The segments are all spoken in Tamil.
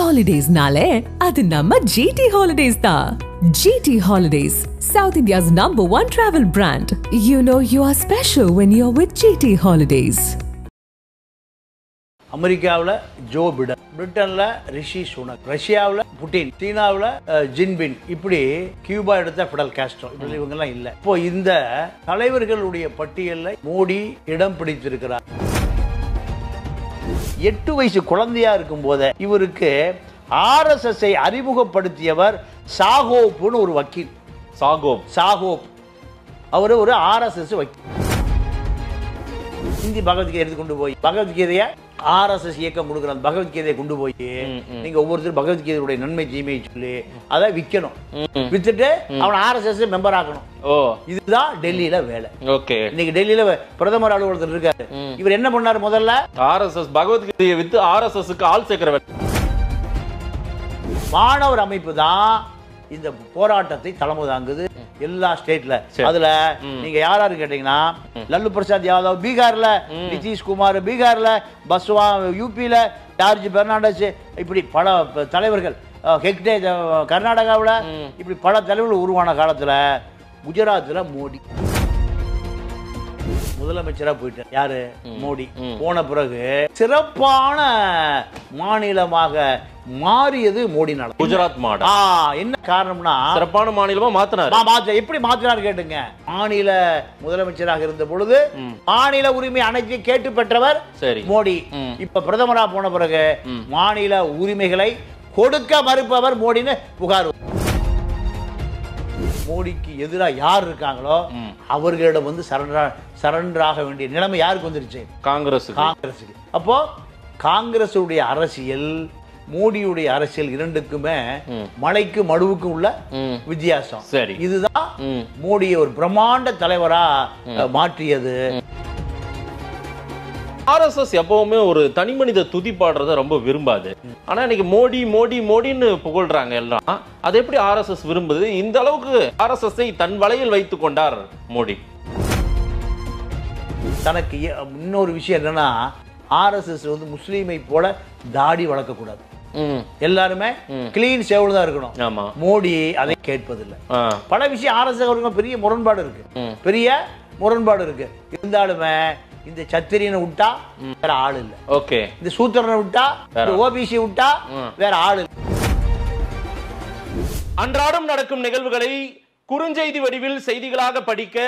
ஹாலிடேஸ்னாலே அது நம்ம ஜிடி ஹாலிடேஸ் தான் GT holidays south India's number one travel brand you know you are special when you are with GT holidays அமெரிக்காவில் ஜோ பிடன் பிரிட்டன்ல ரிஷி சுனக் ரஷ்யாவில் புட்டின் சீனாவில் ஜின்பின் இப்படி கியூபா எடுத்த பிடல் காஸ்ட்ரோ இவங்கெல்லாம் இல்லை இப்போ இந்த தலைவர்களுடைய பட்டியலில் மோடி இடம் பிடித்திருக்கிறார் எட்டு வயசு குழந்தையா இருக்கும் போத இவருக்கு ஆர்எஸ்எஸ்ஐ அறிமுகப்படுத்தியவர் சாகோப்னு ஒரு வக்கீல் சாகோப் சாகோப் அவர் ஒரு ஆர்எஸ்எஸ் வக்கீல் சிந்தி பகவத்கீதை கொண்டு போய் எஸ் எஸ் இயக்கம் கொடுக்குற அந்த பகவத்கீதையை கொண்டு போய் நீங்க ஒவ்வொருத்தரும் பகவத்கீதையுடைய நன்மை தீமையை சொல்லி அதை விற்கணும் வித்துட்டு எஸ் எஸ் மெம்பர் ஆகணும் ஓ இதுதான் டெல்லியில வேலை ஓகே இன்னைக்கு டெல்லியில பிரதமர் அலுவலகத்தில் இருக்காரு இவர் என்ன பண்ணாரு முதல்ல பகவத்கீதையை வித்து ஆர்எஸ்எஸ்க்கு ஆள் சேர்க்கிற மாணவர் அமைப்பு தான் இந்த போராட்டத்தை தலைமை தாங்குது எல்லா ஸ்டேட்ல அதுல நீங்க யாராரு கேட்டீங்கன்னா லல்லு பிரசாத் யாதவ் பீகார்ல நிதிஷ்குமார் பீகார்ல பஸ்வா யூபியில ஜார்ஜ் பெர்னாண்டஸ் இப்படி பல தலைவர்கள் ஹெக்டே கர்நாடகாவில் இப்படி பல தலைவர்கள் உருவான காலத்தில் குஜராத்தில் மோடி முதலமைச்சரா போயிட்டார் யாரு மோடி போன பிறகு சிறப்பான மாநிலமாக மாறியது மோடினால குஜராத் மாடல் என்ன காரணம்னா சிறப்பான மாநிலமா மாத்தினார் எப்படி மாத்தினார் கேட்டுங்க மாநில முதலமைச்சராக இருந்த பொழுது மாநில உரிமை அனைத்தையும் கேட்டு பெற்றவர் சரி மோடி இப்ப பிரதமரா போன பிறகு மாநில உரிமைகளை கொடுக்க மறுப்பவர் மோடின்னு புகார் மோடிக்கு எதிராக யார் இருக்காங்களோ அவர்களிடம் வந்து சரண்டர் சரண்டர் ஆக வேண்டிய நிலைமை யாருக்கு வந்துருச்சு காங்கிரஸ் காங்கிரஸுக்கு அப்போ காங்கிரசுடைய அரசியல் மோடியுடைய அரசியல் இரண்டுக்குமே மலைக்கு மடுவுக்கும் உள்ள வித்தியாசம் இதுதான் மோடியை ஒரு பிரம்மாண்ட தலைவரா மாற்றியது ஆர்எஸ்எஸ் எப்பவுமே ஒரு தனி மனித துதி பாடுறத ரொம்ப விரும்பாது ஆனா இன்னைக்கு மோடி மோடி மோடின்னு புகழ்றாங்க எல்லாம் அது எப்படி ஆர்எஸ்எஸ் விரும்புது இந்த அளவுக்கு ஆர்எஸ்எஸ்ஐ தன் வலையில் வைத்து கொண்டார் மோடி தனக்கு இன்னொரு விஷயம் என்னன்னா ஆர்எஸ்எஸ் வந்து முஸ்லீமை போல தாடி வளர்க்கக்கூடாது எல்லாருமே கிளீன் சேவல் தான் இருக்கணும் மோடி அதை கேட்பதில்லை பல விஷயம் ஆர்எஸ்எஸ் பெரிய முரண்பாடு இருக்கு பெரிய முரண்பாடு இருக்கு இருந்தாலுமே இந்த சத்திரியனை விட்டா வேற ஆள் இல்ல ஓகே இந்த சூத்திரனை விட்டா ஓபிசி விட்டா வேற ஆள் இல்ல அன்றாடம் நடக்கும் நிகழ்வுகளை குறுஞ்செய்தி வடிவில் செய்திகளாக படிக்க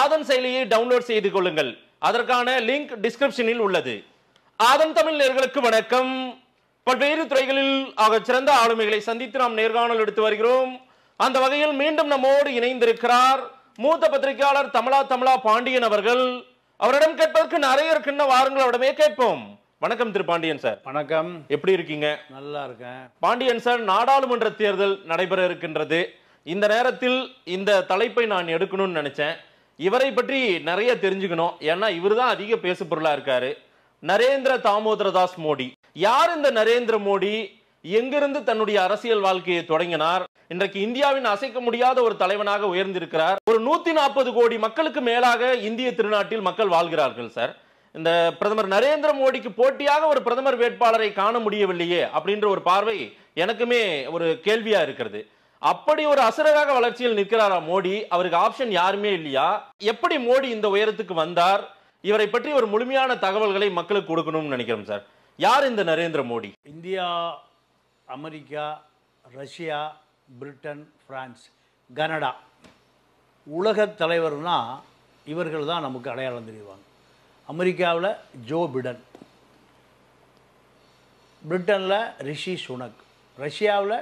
ஆதன் செயலியை டவுன்லோட் செய்து கொள்ளுங்கள் அதற்கான லிங்க் டிஸ்கிரிப்ஷனில் உள்ளது ஆதன் தமிழ் நேர்களுக்கு வணக்கம் பல்வேறு துறைகளில் ஆக சிறந்த ஆளுமைகளை சந்தித்து நாம் நேர்காணல் எடுத்து வருகிறோம் அந்த வகையில் மீண்டும் நம்மோடு இணைந்திருக்கிறார் மூத்த பத்திரிகையாளர் தமிழா தமிழா பாண்டியன் அவர்கள் அவரிடம் கேட்பதற்கு நிறைய இருக்குன்னா வாருங்கள் அவரிடமே கேட்போம் வணக்கம் திரு பாண்டியன் சார் வணக்கம் எப்படி இருக்கீங்க நல்லா இருக்கேன் பாண்டியன் சார் நாடாளுமன்ற தேர்தல் நடைபெற இருக்கின்றது இந்த நேரத்தில் இந்த தலைப்பை நான் எடுக்கணும்னு நினைச்சேன் இவரை பற்றி நிறைய தெரிஞ்சுக்கணும் ஏன்னா இவர் தான் அதிக பேசு பொருளா இருக்காரு நரேந்திர தாமோதரதாஸ் மோடி யார் இந்த நரேந்திர மோடி எங்கிருந்து தன்னுடைய அரசியல் வாழ்க்கையை தொடங்கினார் இன்றைக்கு இந்தியாவின் அசைக்க முடியாத ஒரு தலைவனாக உயர்ந்திருக்கிறார் ஒரு நூத்தி நாற்பது கோடி மக்களுக்கு மேலாக இந்திய திருநாட்டில் மக்கள் வாழ்கிறார்கள் சார் இந்த பிரதமர் நரேந்திர மோடிக்கு போட்டியாக ஒரு பிரதமர் வேட்பாளரை காண முடியவில்லையே அப்படின்ற ஒரு பார்வை எனக்குமே ஒரு கேள்வியா இருக்கிறது அப்படி ஒரு அசரகாக வளர்ச்சியில் நிற்கிறாரா மோடி அவருக்கு ஆப்ஷன் யாருமே இல்லையா எப்படி மோடி இந்த உயரத்துக்கு வந்தார் இவரை பற்றி ஒரு முழுமையான தகவல்களை மக்களுக்கு கொடுக்கணும்னு நினைக்கிறோம் சார் யார் இந்த Narendra Modi India America Russia Britain France Canada உலகத் தலைவர்னால் இவர்கள் தான் நமக்கு அடையாளம் தெரிவாங்க அமெரிக்காவில் ஜோ பிடன் பிரிட்டனில் ரிஷி சுனக் ரஷ்யாவில்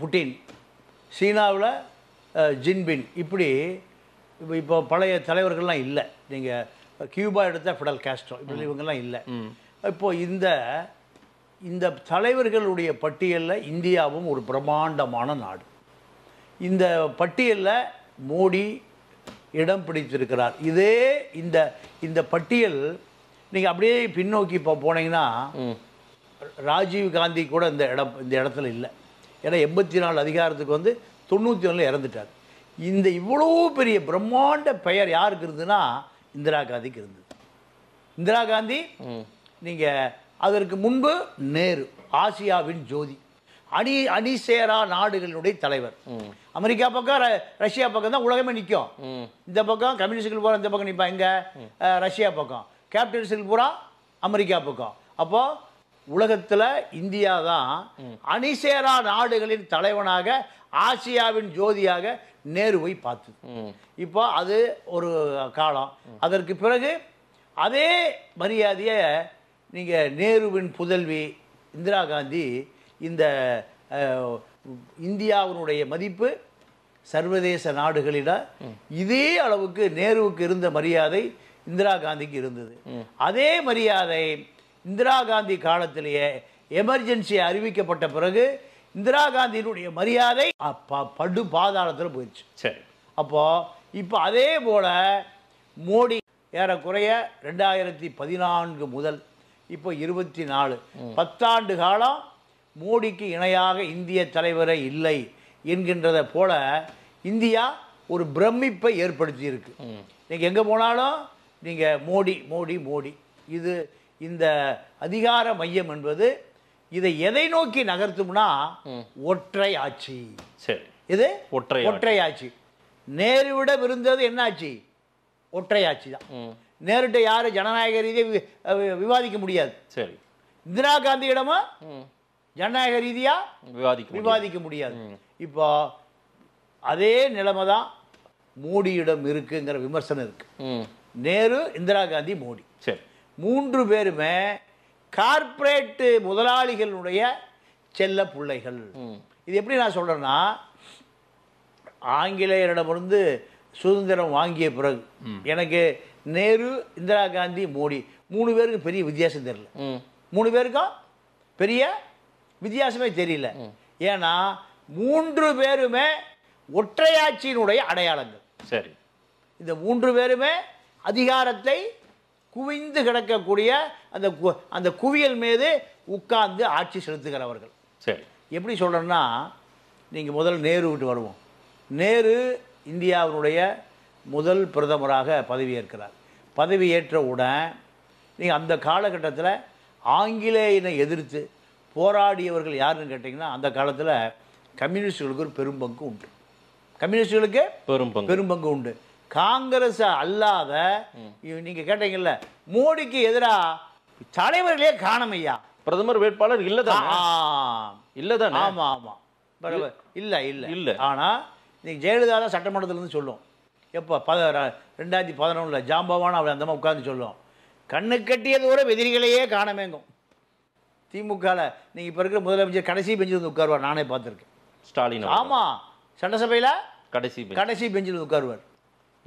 புட்டின் சீனாவில் ஜின்பின் இப்படி இப்போ பழைய தலைவர்கள்லாம் இல்லை நீங்கள் கியூபா எடுத்த ஃபிடல் கேஸ்ட்ரோ இப்படி இவங்கெல்லாம் இல்லை இப்போது இந்த இந்த தலைவர்களுடைய பட்டியலில் இந்தியாவும் ஒரு பிரம்மாண்டமான நாடு இந்த பட்டியலில் மோடி இடம் பிடித்திருக்கிறார் இதே இந்த இந்த பட்டியல் நீங்கள் அப்படியே பின்னோக்கி இப்போ போனீங்கன்னா ராஜீவ் காந்தி கூட இந்த இடம் இந்த இடத்துல இல்லை ஏன்னா எண்பத்தி நாலு அதிகாரத்துக்கு வந்து தொண்ணூற்றி ஒன்றில் இறந்துட்டார் இந்த இவ்வளோ பெரிய பிரம்மாண்ட பெயர் யாருக்கு இருந்ததுன்னா இந்திரா காந்திக்கு இருந்தது இந்திரா காந்தி நீங்கள் அதற்கு முன்பு நேரு ஆசியாவின் ஜோதி அணி அணிசேரா நாடுகளினுடைய தலைவர் அமெரிக்கா பக்கம் ரஷ்யா பக்கம் தான் உலகமே நிற்கும் இந்த பக்கம் கம்யூனிஸ்டுகள் பூரா இந்த பக்கம் நிற்பாங்க ரஷ்யா பக்கம் கேபிட்டலிஸ்டுகள் பூரா அமெரிக்கா பக்கம் அப்போது உலகத்தில் இந்தியா தான் அணிசேரா நாடுகளின் தலைவனாக ஆசியாவின் ஜோதியாக நேரு போய் பார்த்து இப்போ அது ஒரு காலம் அதற்கு பிறகு அதே மரியாதையை நீங்கள் நேருவின் புதல்வி இந்திரா காந்தி இந்த இந்தியாவினுடைய மதிப்பு சர்வதேச நாடுகளிட இதே அளவுக்கு நேருவுக்கு இருந்த மரியாதை இந்திரா காந்திக்கு இருந்தது அதே மரியாதை இந்திரா காந்தி காலத்திலேயே எமர்ஜென்சி அறிவிக்கப்பட்ட பிறகு இந்திரா காந்தியினுடைய மரியாதை படு பாதாளத்தில் போயிடுச்சு சரி அப்போது இப்போ அதே போல் மோடி ஏறக்குறைய ரெண்டாயிரத்தி பதினான்கு முதல் இப்போ இருபத்தி நாலு பத்தாண்டு காலம் மோடிக்கு இணையாக இந்திய தலைவரே இல்லை என்கின்றதை போல இந்தியா ஒரு பிரமிப்பை ஏற்படுத்தியிருக்கு நீங்கள் எங்கே போனாலும் நீங்கள் மோடி மோடி மோடி இது இந்த அதிகார மையம் என்பது இதை எதை நோக்கி நகர்த்தும்னா ஒற்றை ஆட்சி சரி இது ஒற்றை ஒற்றை ஆட்சி நேருவிடம் இருந்தது என்ன ஆட்சி ஒற்றை ஆட்சி தான் நேரிட்ட யாரும் ஜனநாயக ரீதியாக விவாதிக்க முடியாது சரி இந்திரா காந்தியிடமா ஜனநாயக ரீதியாக விவாதிக்க விவாதிக்க முடியாது இப்போ அதே நிலைமை தான் மோடியிடம் இருக்குங்கிற விமர்சனம் இருக்கு நேரு இந்திரா காந்தி மோடி சரி மூன்று பேருமே கார்ப்பரேட்டு முதலாளிகளுடைய செல்ல பிள்ளைகள் இது எப்படி நான் சொல்கிறேன்னா ஆங்கிலேயரிடமிருந்து சுதந்திரம் வாங்கிய பிறகு எனக்கு நேரு இந்திரா காந்தி மோடி மூணு பேருக்கும் பெரிய வித்தியாசம் தெரியல மூணு பேருக்கும் பெரிய வித்தியாசமே தெரியல ஏன்னா மூன்று பேருமே ஒற்றையாட்சியினுடைய அடையாளங்கள் சரி இந்த மூன்று பேருமே அதிகாரத்தை குவிந்து கிடக்கக்கூடிய அந்த அந்த குவியல் மீது உட்கார்ந்து ஆட்சி செலுத்துகிறவர்கள் சரி எப்படி சொல்கிறேன்னா நீங்கள் முதல்ல நேரு விட்டு வருவோம் நேரு இந்தியாவினுடைய முதல் பிரதமராக பதவியேற்கிறார் உடன் நீங்கள் அந்த காலகட்டத்தில் ஆங்கிலேயனை எதிர்த்து போராடியவர்கள் யாருன்னு கேட்டிங்கன்னா அந்த காலத்தில் கம்யூனிஸ்டுகளுக்கு ஒரு பெரும்பங்கு உண்டு கம்யூனிஸ்டுகளுக்கு பெரும்பங்கு பெரும்பங்கு உண்டு காங்கிரஸ் அல்லாத நீங்கள் கேட்டீங்கல்ல மோடிக்கு எதிராக தலைவர்களே காணும் ஐயா பிரதமர் வேட்பாளர் இல்லதான் இல்லதான் ஆமாம் ஆமாம் இல்லை இல்லை இல்லை ஆனால் நீங்கள் ஜெயலலிதா தான் சட்டமன்றத்துலேருந்து சொல்லுவோம் எப்போ பத ரெண்டாயிரத்தி பதினொன்றில் ஜாம்பவான் அவள் அந்தமாக உட்காந்து சொல்லுவோம் கண்ணு கட்டிய தூரம் எதிரிகளையே காணமேங்கும் திமுகவில் நீங்கள் இப்போ இருக்கிற முதலமைச்சர் கடைசி பெஞ்சு வந்து உட்காருவார் நானே பார்த்துருக்கேன் ஸ்டாலின் ஆமாம் சட்டசபையில் கடைசி கடைசி பெஞ்சில் வந்து உட்காருவார்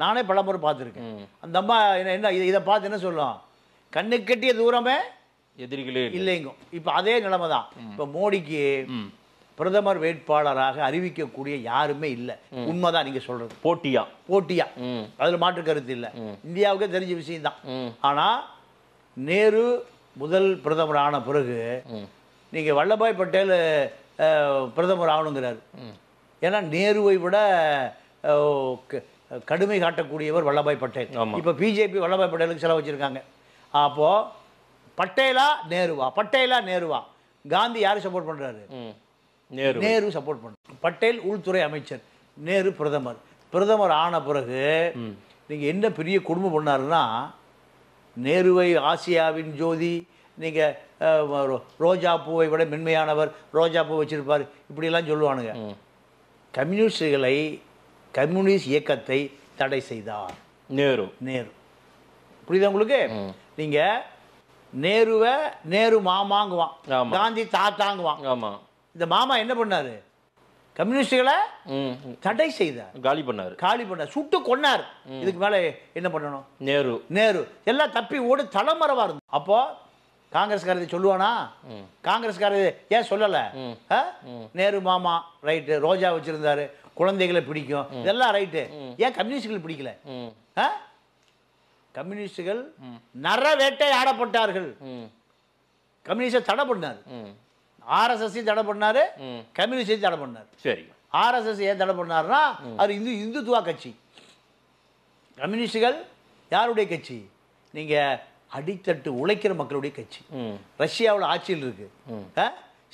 நானே பல முறை பார்த்துருக்கேன் அந்த அம்மா என்ன என்ன இதை பார்த்து என்ன சொல்லுவோம் கண்ணு கட்டிய தூரமே எதிரிகளே இல்லைங்கும் இப்போ அதே நிலைமை தான் இப்போ மோடிக்கு பிரதமர் வேட்பாளராக அறிவிக்கக்கூடிய யாருமே இல்லை உண்மைதான் நீங்க சொல்றது போட்டியா போட்டியா அதுல மாற்று கருத்து இல்லை இந்தியாவுக்கே தெரிஞ்ச விஷயம் தான் ஆனா நேரு முதல் பிரதமர் ஆன பிறகு நீங்க வல்லபாய் பட்டேல் பிரதமர் ஆகணுங்கிறாரு ஏன்னா நேருவை விட கடுமை காட்டக்கூடியவர் வல்லபாய் பட்டேல் இப்போ பிஜேபி வல்லபாய் பட்டேலுக்கு செலவு வச்சிருக்காங்க அப்போது பட்டேலா நேருவா பட்டேலா நேருவா காந்தி யாரு சப்போர்ட் பண்ணுறாரு நேரு நேரு சப்போர்ட் பண்ணுறார் பட்டேல் உள்துறை அமைச்சர் நேரு பிரதமர் பிரதமர் ஆன பிறகு நீங்கள் என்ன பெரிய குடும்பம் பண்ணாருன்னா நேருவை ஆசியாவின் ஜோதி நீங்கள் ரோஜா பூவை விட மென்மையானவர் ரோஜா பூ வச்சுருப்பார் இப்படிலாம் சொல்லுவானுங்க கம்யூனிஸ்டுகளை கம்யூனிஸ்ட் இயக்கத்தை தடை செய்தார் நேரு நேரு புரியுதா உங்களுக்கு நீங்கள் நேருவை நேரு மாமாங்குவான் காந்தி தாத்தாங்குவான் ஆமாம் இந்த மாமா என்ன பண்ணார் கம்யூனிஸ்டுகளை தடை செய்தார் காலி பண்ணார் காலி பண்ணார் சுட்டு கொன்னார் இதுக்கு மேலே என்ன பண்ணணும் நேரு நேரு எல்லாம் தப்பி ஓடி தலைமறைவாக இருந்தது அப்போது காங்கிரஸ்காரர் சொல்லுவானா காங்கிரஸ்காரர் ஏன் சொல்லலை நேரு மாமா ரைட்டு ரோஜா வச்சுருந்தாரு குழந்தைகளை பிடிக்கும் இதெல்லாம் ரைட்டு ஏன் கம்யூனிஸ்டுகள் பிடிக்கல கம்யூனிஸ்டுகள் நர வேட்டை ஆடப்பட்டார்கள் கம்யூனிஸ்டை தடை பண்ணார் ஆர்எஸ்எஸ்ஸையும் தடை பண்ணாரு கம்யூனிஸ்டையும் தடை பண்ணார் சரி ஆர்எஸ்எஸ் ஏன் தடை பண்ணார்னா அவர் இந்து இந்துத்துவா கட்சி கம்யூனிஸ்டுகள் யாருடைய கட்சி நீங்கள் அடித்தட்டு உழைக்கிற மக்களுடைய கட்சி ரஷ்யாவோட ஆட்சியில் இருக்குது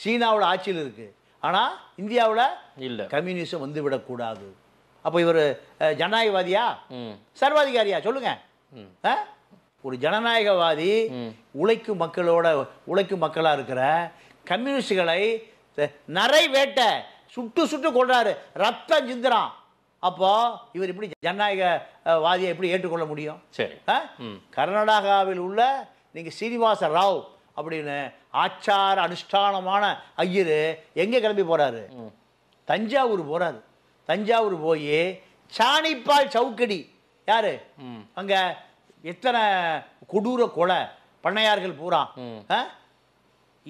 சீனாவோட ஆட்சியில் இருக்கு ஆனால் இந்தியாவில் இல்லை கம்யூனிசம் வந்து விடக்கூடாது அப்போ இவர் ஜனநாயகவாதியா சர்வாதிகாரியா சொல்லுங்க ஒரு ஜனநாயகவாதி உழைக்கும் மக்களோட உழைக்கும் மக்களாக இருக்கிற கம்யூனிஸ்டுகளை நிறை வேட்டை சுட்டு சுட்டு கொள்றாரு ரத்தம் சிந்துறான் அப்போ இவர் இப்படி ஜனநாயக வாதியை எப்படி ஏற்றுக்கொள்ள முடியும் சரி கர்நாடகாவில் உள்ள நீங்கள் சீனிவாச ராவ் அப்படின்னு ஆச்சார அனுஷ்டானமான ஐயர் எங்கே கிளம்பி போகிறாரு தஞ்சாவூர் போகிறாரு தஞ்சாவூர் போய் சாணிப்பால் சவுக்கடி யாரு அங்கே எத்தனை கொடூர கொலை பண்ணையார்கள் பூரா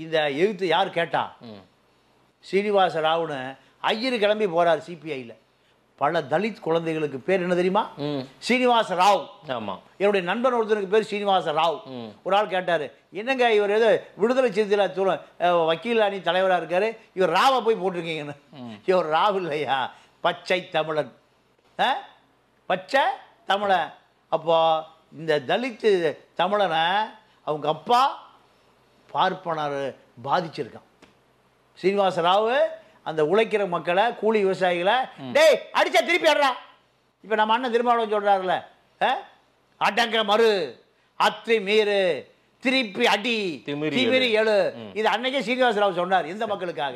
இந்த எழுத்து யார் கேட்டா ஸ்ரீனிவாச ராவுன்னு ஐயர் கிளம்பி போகிறார் சிபிஐயில் பல தலித் குழந்தைகளுக்கு பேர் என்ன தெரியுமா சீனிவாச ராவ் ஆமாம் என்னுடைய நண்பன் ஒருத்தருக்கு பேர் சீனிவாச ராவ் ஒரு ஆள் கேட்டார் என்னங்க இவர் ஏதோ விடுதலை சிறுத்தையில் வக்கீல் அணி தலைவராக இருக்கார் இவர் ராவை போய் போட்டிருக்கீங்கன்னு இவர் ராவ் இல்லையா பச்சை தமிழன் பச்சை தமிழன் அப்போ இந்த தலித்து தமிழனை அவங்க அப்பா பார்ப்பனர் பாதிச்சிருக்கான் சீனிவாச ராவ் அந்த உழைக்கிற மக்களை கூலி விவசாயிகளை டேய் அடிச்சா திருப்பி ஆடுறா இப்போ நம்ம அண்ணன் திருமாவளவன் சொல்கிறாருல அடங்க மறு அத்தி மீறு திருப்பி அடி திமிரி எழு இது அன்னைக்கே சீனிவாச ராவ் சொன்னார் இந்த மக்களுக்காக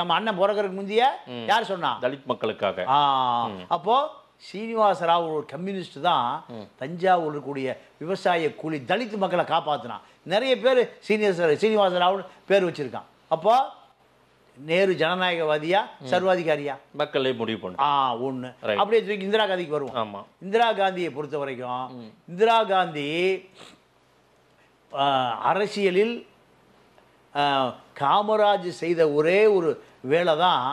நம்ம அண்ணன் பிறகுறதுக்கு முந்தைய யார் சொன்னா தலித் மக்களுக்காக அப்போ சீனிவாச ராவ் ஒரு கம்யூனிஸ்ட் தான் தஞ்சாவூர் கூடிய விவசாய கூலி தலித் மக்களை காப்பாத்தினான் நிறைய பேர் சீனியர் சீனிவாசன் ராவ் பேர் வச்சிருக்கான் அப்போ நேரு ஜனநாயகவாதியா சர்வாதிகாரியா மக்களே முடிவு பண்ணும் ஆ ஒன்று அப்படியே தூக்கி இந்திரா காந்திக்கு வருவோம் ஆமாம் இந்திரா காந்தியை பொறுத்த வரைக்கும் இந்திரா காந்தி அரசியலில் காமராஜ் செய்த ஒரே ஒரு வேலை தான்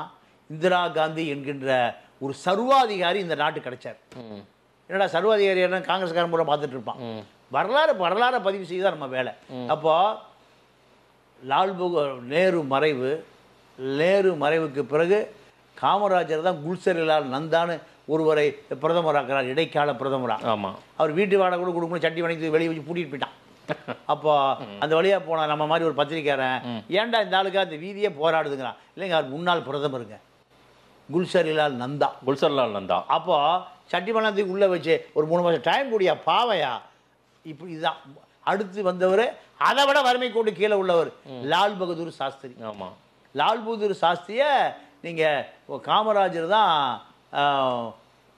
இந்திரா காந்தி என்கின்ற ஒரு சர்வாதிகாரி இந்த நாட்டு கிடைச்சார் என்னடா சர்வாதிகாரி என்ன காங்கிரஸ்காரன் பூரா பார்த்துட்டு இருப்பான் வரலாறு வரலாறை பதிவு செய்ய நம்ம வேலை அப்போது லால்பக நேரு மறைவு நேரு மறைவுக்கு பிறகு காமராஜர் தான் குல்சரிலால் நந்தான்னு ஒருவரை பிரதமராக்கிறார் இடைக்கால பிரதமராக ஆமாம் அவர் வீட்டு வாடகை கூட கொடுக்கணும் சட்டி வணக்கி வெளியே வச்சு பூட்டிட்டு போயிட்டான் அப்போ அந்த வழியாக போனால் நம்ம மாதிரி ஒரு பத்திரிக்கையாரன் ஏன்டா இந்த ஆளுக்கு அந்த வீதியே போராடுதுங்கிறான் இல்லைங்க அவர் முன்னாள் பிரதமருங்க குல்சரிலால் நந்தா லால் நந்தா அப்போ சட்டிமன்றத்துக்கு உள்ளே வச்சு ஒரு மூணு மாதம் டைம் கூடியா பாவையா இப்படி இதுதான் அடுத்து வந்தவர் அதை விட வறுமை கொண்டு கீழே உள்ளவர் லால் பகதூர் சாஸ்திரி ஆமாம் லால் பகதூர் சாஸ்திரியை நீங்கள் காமராஜர் தான்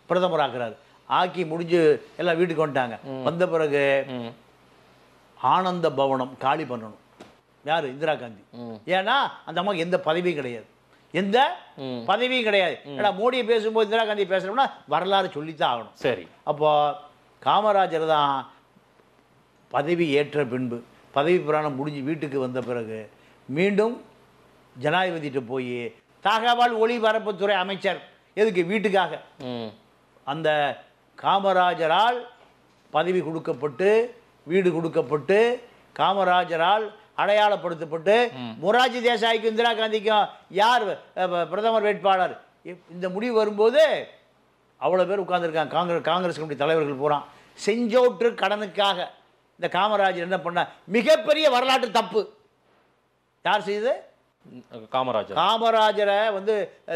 பிரதமராக்குறாரு ஆக்கி முடிஞ்சு எல்லாம் வீட்டுக்கு வந்துட்டாங்க வந்த பிறகு ஆனந்த பவனம் காலி பண்ணணும் யார் இந்திரா காந்தி ஏன்னா அந்த அம்மாவுக்கு எந்த பதவியும் கிடையாது எந்த பதவியும் கிடையாது ஏன்னா மோடியை பேசும்போது இந்திரா காந்தி பேசுகிறோம்னா வரலாறு சொல்லித்தான் ஆகணும் சரி அப்போ காமராஜர் தான் பதவி ஏற்ற பின்பு பதவி புராணம் முடிஞ்சு வீட்டுக்கு வந்த பிறகு மீண்டும் ஜனாதிபதிகிட்ட போய் தகவல் ஒளிபரப்புத்துறை அமைச்சர் எதுக்கு வீட்டுக்காக அந்த காமராஜரால் பதவி கொடுக்கப்பட்டு வீடு கொடுக்கப்பட்டு காமராஜரால் அடையாளப்படுத்தப்பட்டு முராஜி தேசாய்க்கும் இந்திரா காந்திக்கும் யார் பிரதமர் வேட்பாளர் இந்த முடிவு வரும்போது அவ்வளோ பேர் உட்காந்துருக்காங்க காங்கிரஸ் காங்கிரஸ் கமிட்டி தலைவர்கள் போகிறான் செஞ்சோற்று கடனுக்காக இந்த காமராஜர் என்ன பண்ணார் மிகப்பெரிய வரலாற்று தப்பு யார் செய்தது காமராஜர் காமராஜரை வந்து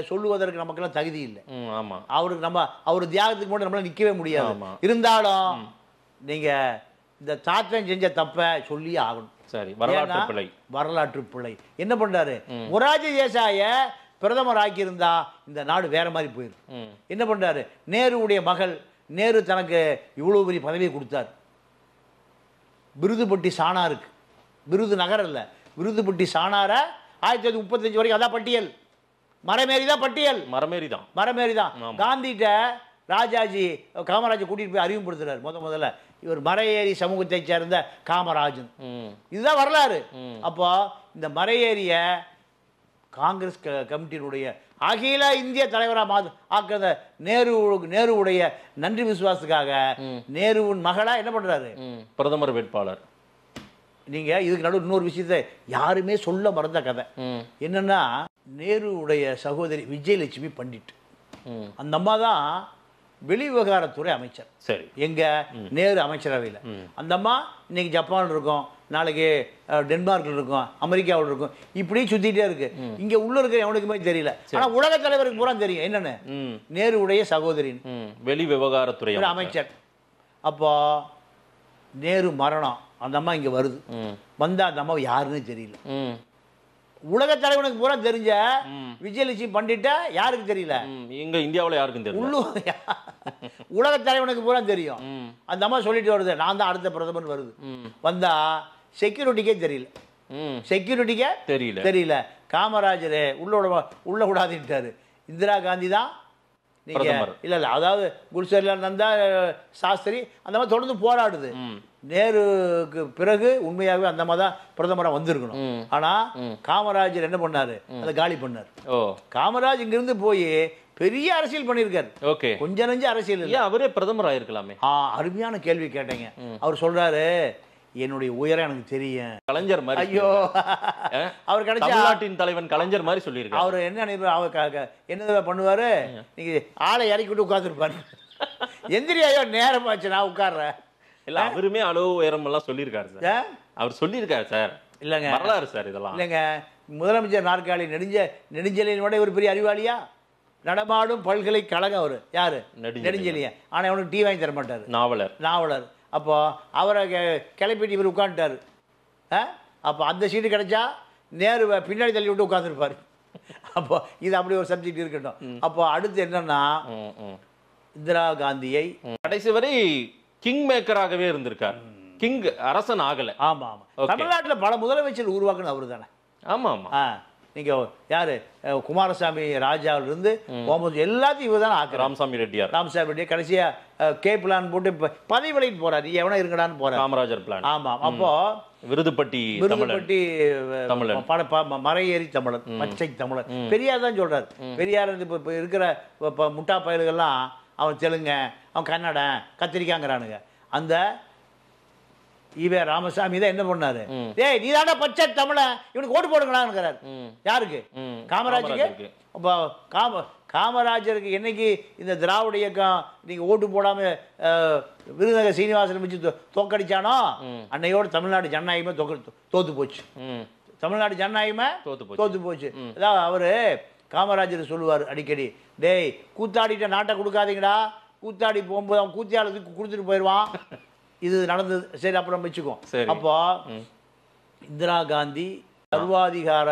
சொல்லுவதற்கு நமக்கெல்லாம் தகுதி இல்லை ஆமாம் அவருக்கு நம்ம அவர் தியாகத்துக்கு மட்டும் நம்மளால் நிற்கவே முடியாது இருந்தாலும் நீங்கள் இந்த சாத்திரம் செஞ்ச தப்பை சொல்லியே ஆகணும் சரி வரலாற்று பிழை வரலாற்று பிழை என்ன பண்ணுறாரு முராஜ தேசாய பிரதமர் ஆக்கியிருந்தா இந்த நாடு வேற மாதிரி போயிடும் என்ன பண்ணுறாரு நேருடைய மகள் நேரு தனக்கு இவ்வளோ பெரிய பதவியை கொடுத்தாரு விருதுப்பட்டி இருக்கு விருது நகர் இல்லை விருதுப்பட்டி சாணார ஆயிரத்தி தொள்ளாயிரத்தி முப்பத்தஞ்சு வரைக்கும் அதான் பட்டியல் மரமேரி தான் பட்டியல் மரமேரி தான் மரமேரி தான் காந்திகிட்ட ராஜாஜி காமராஜ் கூட்டிகிட்டு போய் அறிவுபடுத்துறாரு முத முதல்ல இவர் மரையேறி சமூகத்தை சேர்ந்த காமராஜன் இதுதான் வரலாறு அப்போ இந்த மரையேறிய காங்கிரஸ் கமிட்டியினுடைய அகில இந்திய தலைவராக மாது ஆக்குறத நேரு நேருவுடைய நன்றி விசுவாசுக்காக நேருவின் மகளா என்ன பண்றாரு பிரதமர் வேட்பாளர் நீங்க இதுக்கு நடுவு இன்னொரு விஷயத்த யாருமே சொல்ல மறந்த கதை என்னன்னா நேருவுடைய சகோதரி விஜயலட்சுமி பண்டிட் அந்த அம்மா தான் வெளிவிவகாரத்துறை அமைச்சர் சரி எங்க நேரு அமைச்சரவையில் அந்த அம்மா இன்னைக்கு ஜப்பான் இருக்கும் நாளைக்கு டென்மார்க்கில் இருக்கும் அமெரிக்காவில் இருக்கும் இப்படியே சுத்திட்டே இருக்கு இங்கே உள்ள இருக்கிற எவனுக்குமே தெரியல ஆனால் உலக தலைவருக்கு பூரா தெரியும் என்னென்னு நேருடைய சகோதரின் வெளி விவகாரத்துறை அமைச்சர் அப்போ நேரு மரணம் அந்த அம்மா இங்கே வருது வந்தால் அந்த அம்மா யாருன்னு தெரியல உலக தலைவனுக்கு பூரா தெரிஞ்ச விஜயலட்சுமி பண்டிட்ட யாருக்கு தெரியல எங்க இந்தியாவில் யாருக்கும் தெரியும் உள்ளூர் உலக தலைவனுக்கு பூரா தெரியும் அந்த அம்மா சொல்லிட்டு வருது நான் தான் அடுத்த பிரதமர் வருது வந்தா செக்யூரிட்டிக்கே தெரியல செக்யூரிட்டிக்கே தெரியல தெரியல காமராஜர் உள்ளோட உள்ள கூடாதுன்ட்டாரு இந்திரா காந்தி தான் நீங்க இல்ல இல்ல அதாவது குல்சர்லால் நந்தா சாஸ்திரி அந்த மாதிரி தொடர்ந்து போராடுது நேருக்கு பிறகு உண்மையாகவே அந்த மாதிரி தான் பிரதமராக வந்திருக்கணும் ஆனால் காமராஜர் என்ன பண்ணார் அதை காலி பண்ணார் காமராஜ் இங்கிருந்து போய் பெரிய அரசியல் பண்ணியிருக்காரு ஓகே கொஞ்ச நஞ்சு அரசியல் இல்லை அவரே பிரதமர் ஆயிருக்கலாமே ஆ அருமையான கேள்வி கேட்டேங்க அவர் சொல்கிறாரு என்னுடைய உயரம் எனக்கு தெரியும் கலைஞர் மாதிரி ஐயோ அவர் கிடைச்ச நாட்டின் தலைவன் கலைஞர் மாதிரி சொல்லியிருக்க அவர் என்ன நினைப்பார் அவர் என்ன பண்ணுவார் நீங்கள் ஆளை இறக்கிட்டு உட்காந்துருப்பாரு எந்திரியாயோ நேரம் ஆச்சு நான் உட்காடுறேன் இல்லை அவருமே அளவு உயரமெல்லாம் சொல்லியிருக்காரு சார் அவர் சொல்லியிருக்காரு சார் இல்லைங்க வரலாறு சார் இதெல்லாம் இல்லைங்க முதலமைச்சர் நாற்காலி நெடுஞ்ச நெடுஞ்செலியனோட ஒரு பெரிய அறிவாளியா நடமாடும் பல்கலைக்கழகம் அவர் யாரு நெடுஞ்செலியன் ஆனால் அவனுக்கு டீ வாங்கி தர மாட்டார் நாவலர் நாவலர் அப்போது அவரை கிளப்பிட்டு இவர் உட்காந்துட்டார் அப்போ அந்த சீட்டு கிடைச்சா நேரு பின்னாடி தள்ளி விட்டு உட்காந்துருப்பார் அப்போ இது அப்படி ஒரு சப்ஜெக்ட் இருக்கட்டும் அப்போ அடுத்து என்னன்னா இந்திரா காந்தியை கடைசி வரை கிங் மேக்கராகவே இருந்திருக்கார் கிங் அரசன் ஆகலை ஆமாம் ஆமாம் தமிழ்நாட்டில் பல முதலமைச்சர் உருவாக்குன அவர் தானே ஆமாம் ஆமாம் நீங்கள் யார் குமாரசாமி ராஜாவிலிருந்து ஓமது எல்லாத்தையும் இவர் தான் ஆக்குற ராமசாமி ரெட்டியார் ராமசாமி ரெட்டியார் கடைசியாக கே பிளான் போட்டு பதவி விலைக்கு போகிறார் எவனா இருக்கடான்னு போகிறார் காமராஜர் பிளான் ஆமாம் அப்போது விருதுப்பட்டி விருதுப்பட்டி தமிழன் ஏறி தமிழன் பச்சை தமிழன் பெரியார் தான் சொல்றாரு பெரியார் இப்போ இருக்கிற முட்டா பயல்கள்லாம் அவன் தெலுங்க அவன் கன்னடன் கத்திரிக்காங்கிறானுங்க அந்த ஈவே ராமசாமி தான் என்ன பண்ணாரு ஏய் நீ தானே பச்சை தமிழ இவனுக்கு ஓட்டு போடுங்களான்னு யாருக்கு காமராஜருக்கு காம காமராஜருக்கு என்னைக்கு இந்த திராவிட இயக்கம் நீங்க ஓட்டு போடாம விருதுநகர் சீனிவாசன் வச்சு தோக்கடிச்சானோ அன்னையோட தமிழ்நாடு ஜனநாயகமே தோத்து போச்சு தமிழ்நாடு ஜனநாயகமே தோத்து போச்சு அதாவது அவரு காமராஜர் சொல்லுவார் அடிக்கடி டேய் கூத்தாடிட்ட நாட்டை கொடுக்காதீங்களா கூத்தாடி போகும்போது அவன் கூத்தியாளத்துக்கு கொடுத்துட்டு போயிடுவான் இது நடந்தது சரி அப்புறம் வச்சுக்கோ அப்போ இந்திரா காந்தி சர்வாதிகார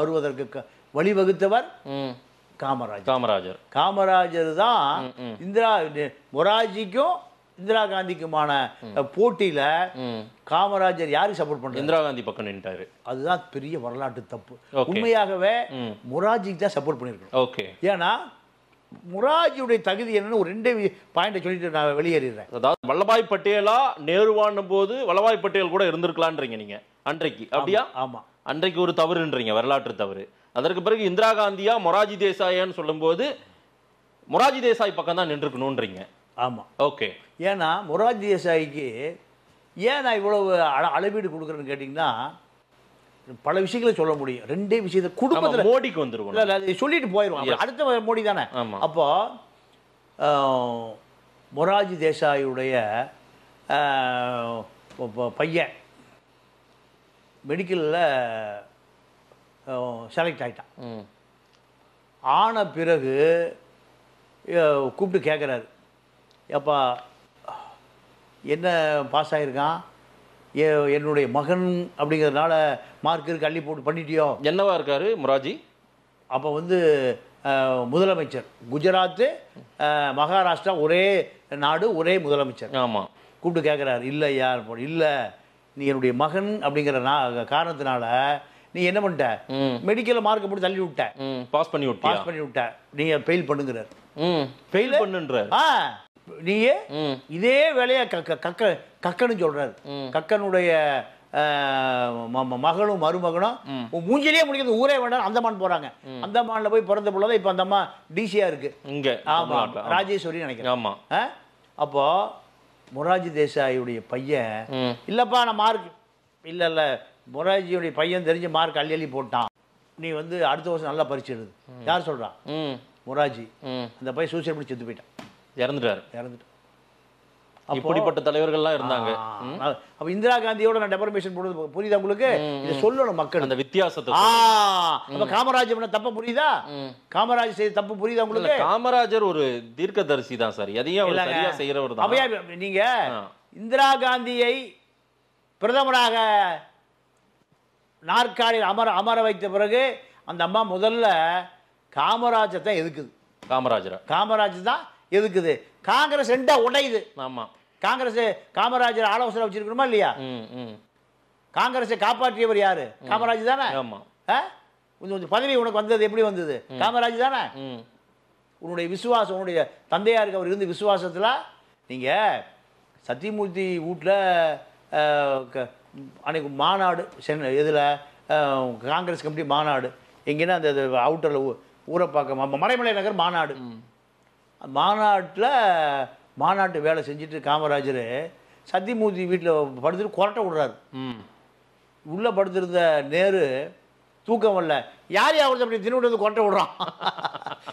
வருவதற்கு வழிவகுத்தவர் காமராஜர் காமராஜர் காமராஜர் தான் இந்திரா மொராஜிக்கும் இந்திரா காந்திக்குமான போட்டியில காமராஜர் யாரு சப்போர்ட் பண்ற இந்திரா காந்தி பக்கம் நின்றாரு அதுதான் பெரிய வரலாற்று தப்பு உண்மையாகவே மொராஜிக்கு தான் சப்போர்ட் பண்ணிருக்கோம் ஓகே ஏன்னா முராஜியுடைய தகுதி என்னன்னு ஒரு ரெண்டே பாயிண்டை சொல்லிட்டு நான் வெளியேறிடுறேன் அதாவது வல்லபாய் பட்டேலா நேருவான்னும் போது வல்லபாய் பட்டேல் கூட இருந்திருக்கலான்றீங்க நீங்கள் அன்றைக்கு அப்படியா ஆமாம் அன்றைக்கு ஒரு தவறுன்றீங்க வரலாற்று தவறு அதற்கு பிறகு இந்திரா காந்தியா மொராஜி தேசாயான்னு சொல்லும்போது மொராஜி தேசாய் பக்கம் தான் நின்றுக்கணுன்றீங்க ஆமாம் ஓகே ஏன்னா மொராஜி தேசாய்க்கு ஏன் நான் இவ்வளவு அளவீடு கொடுக்குறேன்னு கேட்டிங்கன்னா பல விஷயங்களை சொல்ல முடியும் ரெண்டே விஷயத்தை குடும்பத்தில் மோடிக்கு வந்துருவோம் சொல்லிட்டு போயிடுவோம் அடுத்த மோடி தானே அப்போ மொராஜி தேசாயுடைய பையன் மெடிக்கலில் செலக்ட் ஆகிட்டான் ஆன பிறகு கூப்பிட்டு கேட்குறாரு எப்பா என்ன பாஸ் ஆகிருக்கான் என்னுடைய மகன் அப்படிங்கிறதுனால மார்க் இருக்கு அள்ளி போட்டு பண்ணிட்டியோ என்னவா இருக்காரு முராஜி அப்போ வந்து முதலமைச்சர் குஜராத்து மகாராஷ்டிரா ஒரே நாடு ஒரே முதலமைச்சர் ஆமாம் கூப்பிட்டு கேட்குறாரு இல்லை யார் இல்லை நீ என்னுடைய மகன் அப்படிங்கிற நான் காரணத்தினால நீ என்ன பண்ணிட்ட மெடிக்கலில் மார்க் போட்டு தள்ளி விட்ட பாஸ் பண்ணி விட்ட பாஸ் பண்ணி விட்ட நீ ஃபெயில் பண்ணுங்கிறார் ஃபெயில் பண்ணுன்ற ஆ நீயே இதே வேலையை கக்க கக்க கக்கன்னு சொல்கிறார் கக்கனுடைய மகளும் மருமகனும் மூஞ்சிலேயே முடிக்கிறது ஊரே வேண்டாம் அந்தமான் போறாங்க அந்தமான்ல போய் பிறந்த பிள்ளை இப்ப அந்த அம்மா டிசியா இருக்கு இங்க ஆமா ராஜேஸ்வரி நினைக்கிறேன் ஆமா அப்போ மொராஜி தேசாயுடைய பையன் இல்லப்பா நான் மார்க் இல்ல இல்ல மொராஜியுடைய பையன் தெரிஞ்சு மார்க் அள்ளி அள்ளி போட்டான் நீ வந்து அடுத்த வருஷம் நல்லா பறிச்சிருது யார் சொல்றான் முராஜி அந்த பையன் சூசைட் பண்ணி செத்து போயிட்டான் இறந்துட்டார் இறந்துட்டு இப்படிப்பட்ட எல்லாம் இருந்தாங்க அப்ப இந்திரா காந்தியோட நான் டெபர்மேஷன் போடுறது புரியுதா உங்களுக்கு இதை சொல்லணும் மக்கள் அந்த வித்தியாசத்தை அப்ப காமராஜ் பண்ண தப்பு புரியுதா காமராஜர் செய்த தப்பு புரியுதா உங்களுக்கு காமராஜர் ஒரு தீர்க்கதரிசி தான் சார் எதையும் அவர் சரியா செய்யறவர் தான் நீங்க இந்திரா காந்தியை பிரதமராக நாற்காலியில் அமர அமர வைத்த பிறகு அந்த அம்மா முதல்ல காமராஜர் தான் எதுக்குது காமராஜர் காமராஜர் தான் எதுக்குது காங்கிரஸ் ரெண்டா உடையுது ஆமாம் காங்கிரஸ் காமராஜர் ஆலோசனை வச்சிருக்கணுமா இல்லையா காங்கிரஸை காப்பாற்றியவர் யாரு காமராஜ் தானே ஆமாம் கொஞ்சம் பதவி உனக்கு வந்தது எப்படி வந்தது காமராஜ் தானே உன்னுடைய விசுவாசம் உன்னுடைய தந்தையாருக்கு அவர் இருந்து விசுவாசத்தில் நீங்கள் சத்தியமூர்த்தி வீட்டில் அன்னைக்கு மாநாடு சென்னை இதில் காங்கிரஸ் கமிட்டி மாநாடு எங்கன்னா அந்த அவுட்டரில் பார்க்க மறைமலை நகர் மாநாடு மாநாட்டில் மாநாட்டு வேலை செஞ்சுட்டு காமராஜர் சத்தியமூர்த்தி வீட்டில் படுத்துட்டு கொரட்டை விடுறாரு உள்ளே படுத்திருந்த நேரு தூக்கம் வரல யார் யாவது அப்படி தின்னு வந்து கொரட்டை விடுறான்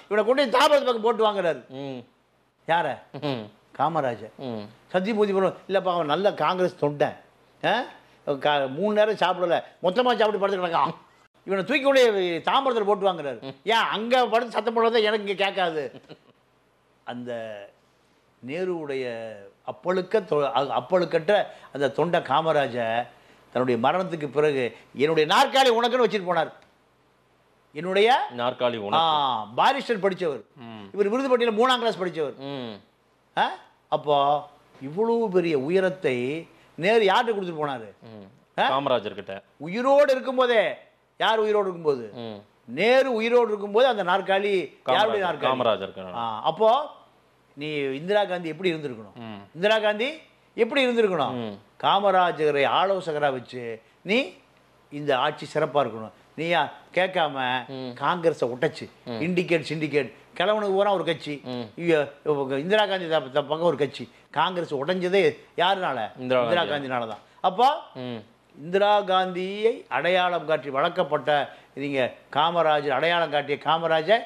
இவனை கொண்டு தாபரத்து பக்கம் போட்டு வாங்குறாரு யார காமராஜர் சத்தியமூர்த்தி இல்லைப்பா அவன் நல்ல காங்கிரஸ் தொண்டன் மூணு நேரம் சாப்பிடல மொத்தமாக சாப்பிட்டு படுத்து இவனை தூக்கி கொண்டு தாம்பரத்தில் போட்டு வாங்குறாரு ஏன் அங்கே படுத்து சத்தம் போடுறத எனக்கு இங்கே கேட்காது அந்த நேருவுடைய அப்பழுக்க தொ அப்பழுக்கற்ற அந்த தொண்டை காமராஜ தன்னுடைய மரணத்துக்கு பிறகு என்னுடைய நாற்காலி உனக்குன்னு வச்சுட்டு போனார் என்னுடைய நாற்காலி பாரிஸ்டர் படித்தவர் இவர் விருதுப்பட்டியில் மூணாம் கிளாஸ் படித்தவர் அப்போ இவ்வளவு பெரிய உயரத்தை நேரு யார்கிட்ட கொடுத்துட்டு போனார் காமராஜர் கிட்ட உயிரோடு இருக்கும்போதே யார் உயிரோடு இருக்கும்போது நேரு உயிரோடு இருக்கும்போது அந்த நாற்காலி யாருடைய நாற்காலி காமராஜர் அப்போ நீ இந்திரா காந்தி எப்படி இருந்திருக்கணும் இந்திரா காந்தி எப்படி இருந்திருக்கணும் காமராஜரை ஆலோசகராக வச்சு நீ இந்த ஆட்சி சிறப்பாக இருக்கணும் நீ கேட்காம காங்கிரஸை உடைச்சு இண்டிகேட் சிண்டிகேட் கிழவனுக்கு பூரா ஒரு கட்சி இந்திரா காந்தி பக்கம் ஒரு கட்சி காங்கிரஸ் உடைஞ்சதே யாருனால இந்திரா காந்தினால தான் அப்போ இந்திரா காந்தியை அடையாளம் காட்டி வளர்க்கப்பட்ட நீங்கள் காமராஜர் அடையாளம் காட்டிய காமராஜை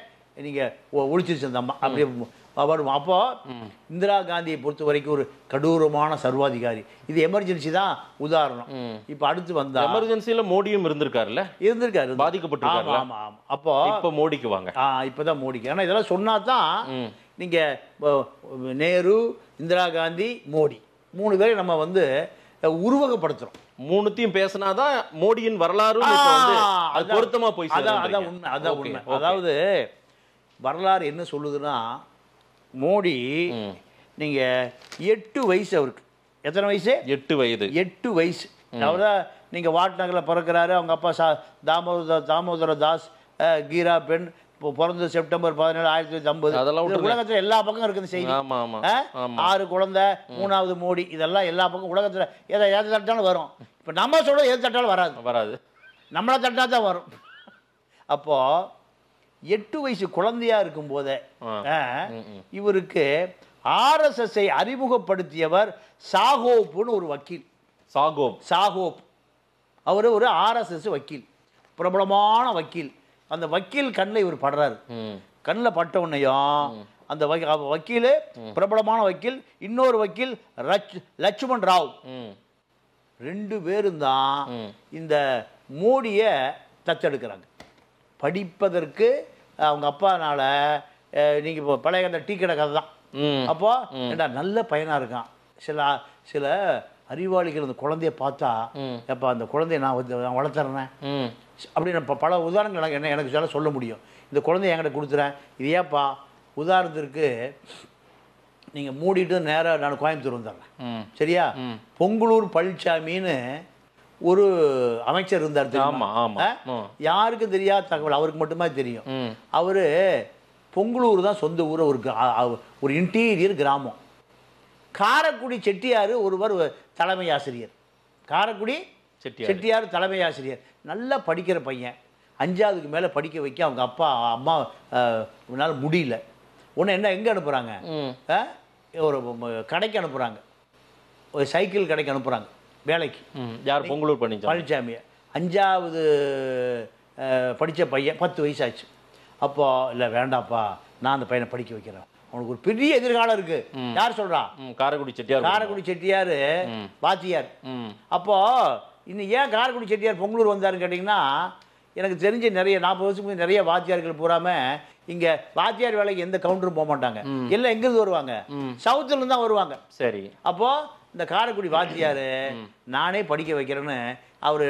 நீங்கள் ஒழிச்சிருச்சு அந்த அம்மா வரும் அப்போது இந்திரா காந்தியை பொறுத்த வரைக்கும் ஒரு கடூரமான சர்வாதிகாரி இது எமர்ஜென்சி தான் உதாரணம் இப்போ அடுத்து வந்தா எமர்ஜென்சியில் மோடியும் இருந்திருக்காருல்ல இருந்திருக்காரு பாதிக்கப்பட்டு ஆமாம் ஆமாம் அப்போ இப்போ மோடிக்கு வாங்க ஆ இப்போ தான் மோடிக்கு ஆனால் இதெல்லாம் சொன்னா தான் நீங்கள் நேரு இந்திரா காந்தி மோடி மூணு பேரை நம்ம வந்து உருவகப்படுத்துகிறோம் மூணுத்தையும் பேசினாதான் மோடியின் வரலாறு அது பொருத்தமா போய் அதான் அதான் உண்மை அதான் உண்மை அதாவது வரலாறு என்ன சொல்லுதுன்னா மோடி நீங்க எட்டு வயசு அவருக்கு எத்தனை வயசு எட்டு வயது எட்டு வயசு அதாவது நீங்க வாட் நகரில் பிறக்கிறாரு அவங்க அப்பா சா தாமோதர தாமோதர தாஸ் கீரா பெண் பிறந்த செப்டம்பர் பதினேழு ஆயிரத்தி தொள்ளாயிரத்தி ஐம்பது அதெல்லாம் உலகத்தில் எல்லா பக்கம் இருக்குது செய்தி ஆறு குழந்தை மூணாவது மோடி இதெல்லாம் எல்லா பக்கம் உலகத்தில் எதை எது தட்டாலும் வரும் இப்போ நம்ம சொல்ல எது தட்டாலும் வராது வராது நம்மளை தட்டா தான் வரும் அப்போது எட்டு வயசு குழந்தையாக போதே இவருக்கு ஆர்எஸ்எஸ்ஐ அறிமுகப்படுத்தியவர் சாகோப்புன்னு ஒரு வக்கீல் சாகோப் சாகோப் அவர் ஒரு ஆர்எஸ்எஸ் வக்கீல் பிரபலமான வக்கீல் அந்த வக்கீல் கண்ணில் இவர் படுறாரு கண்ணில் பட்ட உடனேயும் அந்த வக்கீல் பிரபலமான வக்கீல் இன்னொரு வக்கீல் லட்சுமண் ராவ் ரெண்டு பேரும் தான் இந்த மோடியை தத்தெடுக்கிறாங்க படிப்பதற்கு அவங்க அப்பானால நீங்கள் இப்போ பழைய கதை டீ கடை கதை தான் அப்போ நல்ல பையனாக இருக்கான் சில சில அறிவாளிகள் அந்த குழந்தைய பார்த்தா எப்போ அந்த குழந்தைய நான் நான் வளர்த்துறேன் அப்படின்னு பல உதாரணங்கள் என்ன எனக்கு சொல்ல சொல்ல முடியும் இந்த குழந்தைய என்கிட்ட கொடுத்துறேன் இது ஏப்பா உதாரணத்திற்கு நீங்கள் மூடிட்டு நேராக நான் கோயம்புத்தூர் வந்துடுறேன் சரியா பொங்கலூர் பழனிசாமின்னு ஒரு அமைச்சர் இருந்தார் யாருக்கும் தெரியாத தகவல் அவருக்கு மட்டுமே தெரியும் அவர் பொங்கலூர் தான் சொந்த ஊர் ஒரு ஒரு இன்டீரியர் கிராமம் காரக்குடி செட்டியார் ஒருவர் தலைமை ஆசிரியர் காரக்குடி செட்டி செட்டியார் தலைமை ஆசிரியர் நல்லா படிக்கிற பையன் அஞ்சாவதுக்கு மேலே படிக்க வைக்க அவங்க அப்பா அம்மா உன்னால் முடியல உன்னை என்ன எங்கே அனுப்புகிறாங்க ஒரு கடைக்கு அனுப்புகிறாங்க ஒரு சைக்கிள் கடைக்கு அனுப்புகிறாங்க வேலைக்கு யார் பொங்கலூர் பண்ணி பழனிசாமியை அஞ்சாவது படித்த பையன் பத்து வயசாச்சு அப்போது இல்லை வேண்டாப்பா நான் அந்த பையனை படிக்க வைக்கிறேன் அவனுக்கு ஒரு பெரிய எதிர்காலம் இருக்கு யார் சொல்றா காரைக்குடி செட்டியார் காரைக்குடி செட்டியார் பாத்தியார் அப்போ இன்னும் ஏன் காரைக்குடி செட்டியார் பொங்கலூர் வந்தாருன்னு கேட்டிங்கன்னா எனக்கு தெரிஞ்ச நிறைய நாற்பது வருஷத்துக்கு நிறைய வாத்தியார்கள் பூராம இங்க வாத்தியார் வேலைக்கு எந்த கவுண்டரும் போக மாட்டாங்க எல்லாம் எங்கிருந்து வருவாங்க சவுத்துல இருந்து தான் வருவாங்க சரி அப்போ இந்த காரைக்குடி வாத்தியாரு நானே படிக்க வைக்கிறேன்னு அவரு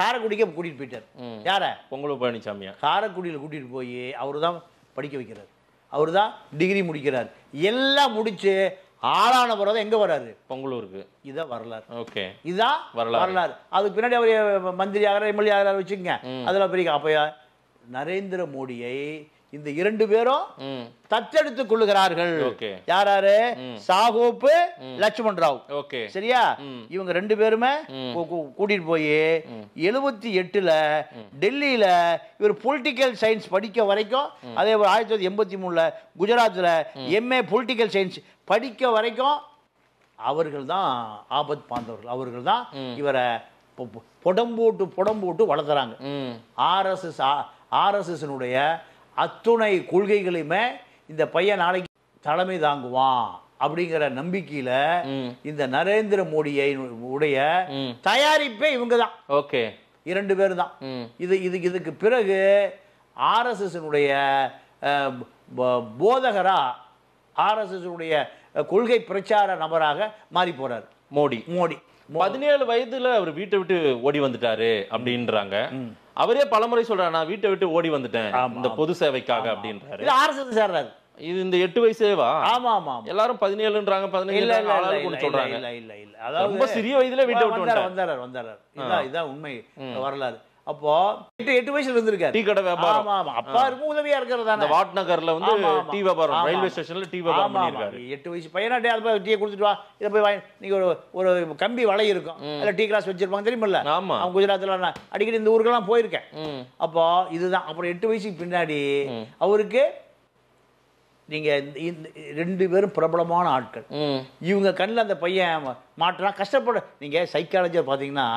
காரைக்குடிக்கே கூட்டிட்டு போயிட்டார் யார பொங்கலூர் பழனிசாமியா காரைக்குடியில் கூட்டிட்டு போய் அவரு தான் படிக்க வைக்கிறார் அவர் தான் டிகிரி முடிக்கிறார் எல்லாம் முடித்து ஆளான பிறகு எங்கே வராரு பொங்கலூருக்கு இதான் வரலாறு ஓகே இதுதான் வரலாறு வரலாறு அதுக்கு பின்னாடி அவர் மந்திரி ஆகிறார் எம்எல்ஏ ஆகிறார் வச்சுக்கோங்க அதில் பெரிய அப்போ நரேந்திர மோடியை இந்த இரண்டு பேரும் தத்தெடுத்துக் கொள்ளுகிறார்கள் யார் யாரு சாகோப்பு லட்சுமண் ராவ் சரியா இவங்க ரெண்டு பேருமே கூட்டிட்டு போய் எழுபத்தி எட்டுல டெல்லியில இவர் பொலிட்டிக்கல் சயின்ஸ் படிக்க வரைக்கும் அதே போல் ஆயிரத்தி தொள்ளாயிரத்தி எண்பத்தி மூணுல குஜராத்ல எம்ஏ பொலிட்டிக்கல் சயின்ஸ் படிக்க வரைக்கும் அவர்கள் தான் ஆபத் பாந்தவர்கள் அவர்கள் தான் இவரை புடம் போட்டு புடம் எஸ் வளர்த்துறாங்க ஆர்எஸ்எஸ் ஆர்எஸ்எஸ்னுடைய அத்துணை கொள்கைகளையுமே இந்த பையன் நாளைக்கு தலைமை தாங்குவான் அப்படிங்கிற நம்பிக்கையில இந்த நரேந்திர மோடியை உடைய தயாரிப்பே இவங்க தான் ஓகே இரண்டு பேர் தான் இது இது இதுக்கு பிறகு ஆர்எஸ்எஸ்னுடைய போதகரா ஆர்எஸ்எஸ்னுடைய கொள்கை பிரச்சார நபராக மாறி போறார் மோடி மோடி பதினேழு வயதுல அவர் வீட்டை விட்டு ஓடி வந்துட்டாரு அப்படின்றாங்க அவரே பலமுறை சொல்றாரு நான் வீட்டை விட்டு ஓடி வந்துட்டேன் இந்த பொது சேவைக்காக அப்படின்றாரு சேர்றாரு இது இந்த எட்டு வயசேவா ஆமா ஆமா எல்லாரும் பதினேழுன்றாங்க பதினேழு சொல்றாங்க இல்ல இல்ல இல்ல அதாவது ரொம்ப சிறிய வயதுல வீட்டை விட்டு வந்தார் வந்தார் வந்தாரு இதான் உண்மை வரலாறு அப்போ எட்டு எட்டு வயசுல இருந்திருக்காரு டீ கடை வியாபாரம் அப்பா இருக்கும் உதவியா இருக்கிறதா அந்த வாட் நகர்ல வந்து டீ வியாபாரம் ரயில்வே ஸ்டேஷன்ல டீ வியாபாரம் பண்ணிருக்காரு எட்டு வயசு பையனா டே அது டீ கொடுத்துட்டு வா இதை போய் வாங்கி நீங்க ஒரு ஒரு கம்பி வலை இருக்கும் அதுல டீ கிளாஸ் வச்சிருப்பாங்க தெரியுமில்ல ஆமா அவங்க குஜராத்ல அடிக்கடி இந்த ஊருக்கெல்லாம் போயிருக்கேன் அப்போ இதுதான் அப்புறம் எட்டு வயசுக்கு பின்னாடி அவருக்கு நீங்கள் ரெண்டு பேரும் பிரபலமான ஆட்கள் இவங்க கண்ணில் அந்த பையன் மாற்றலாம் கஷ்டப்பட நீங்க சைக்காலஜர் பார்த்தீங்கன்னா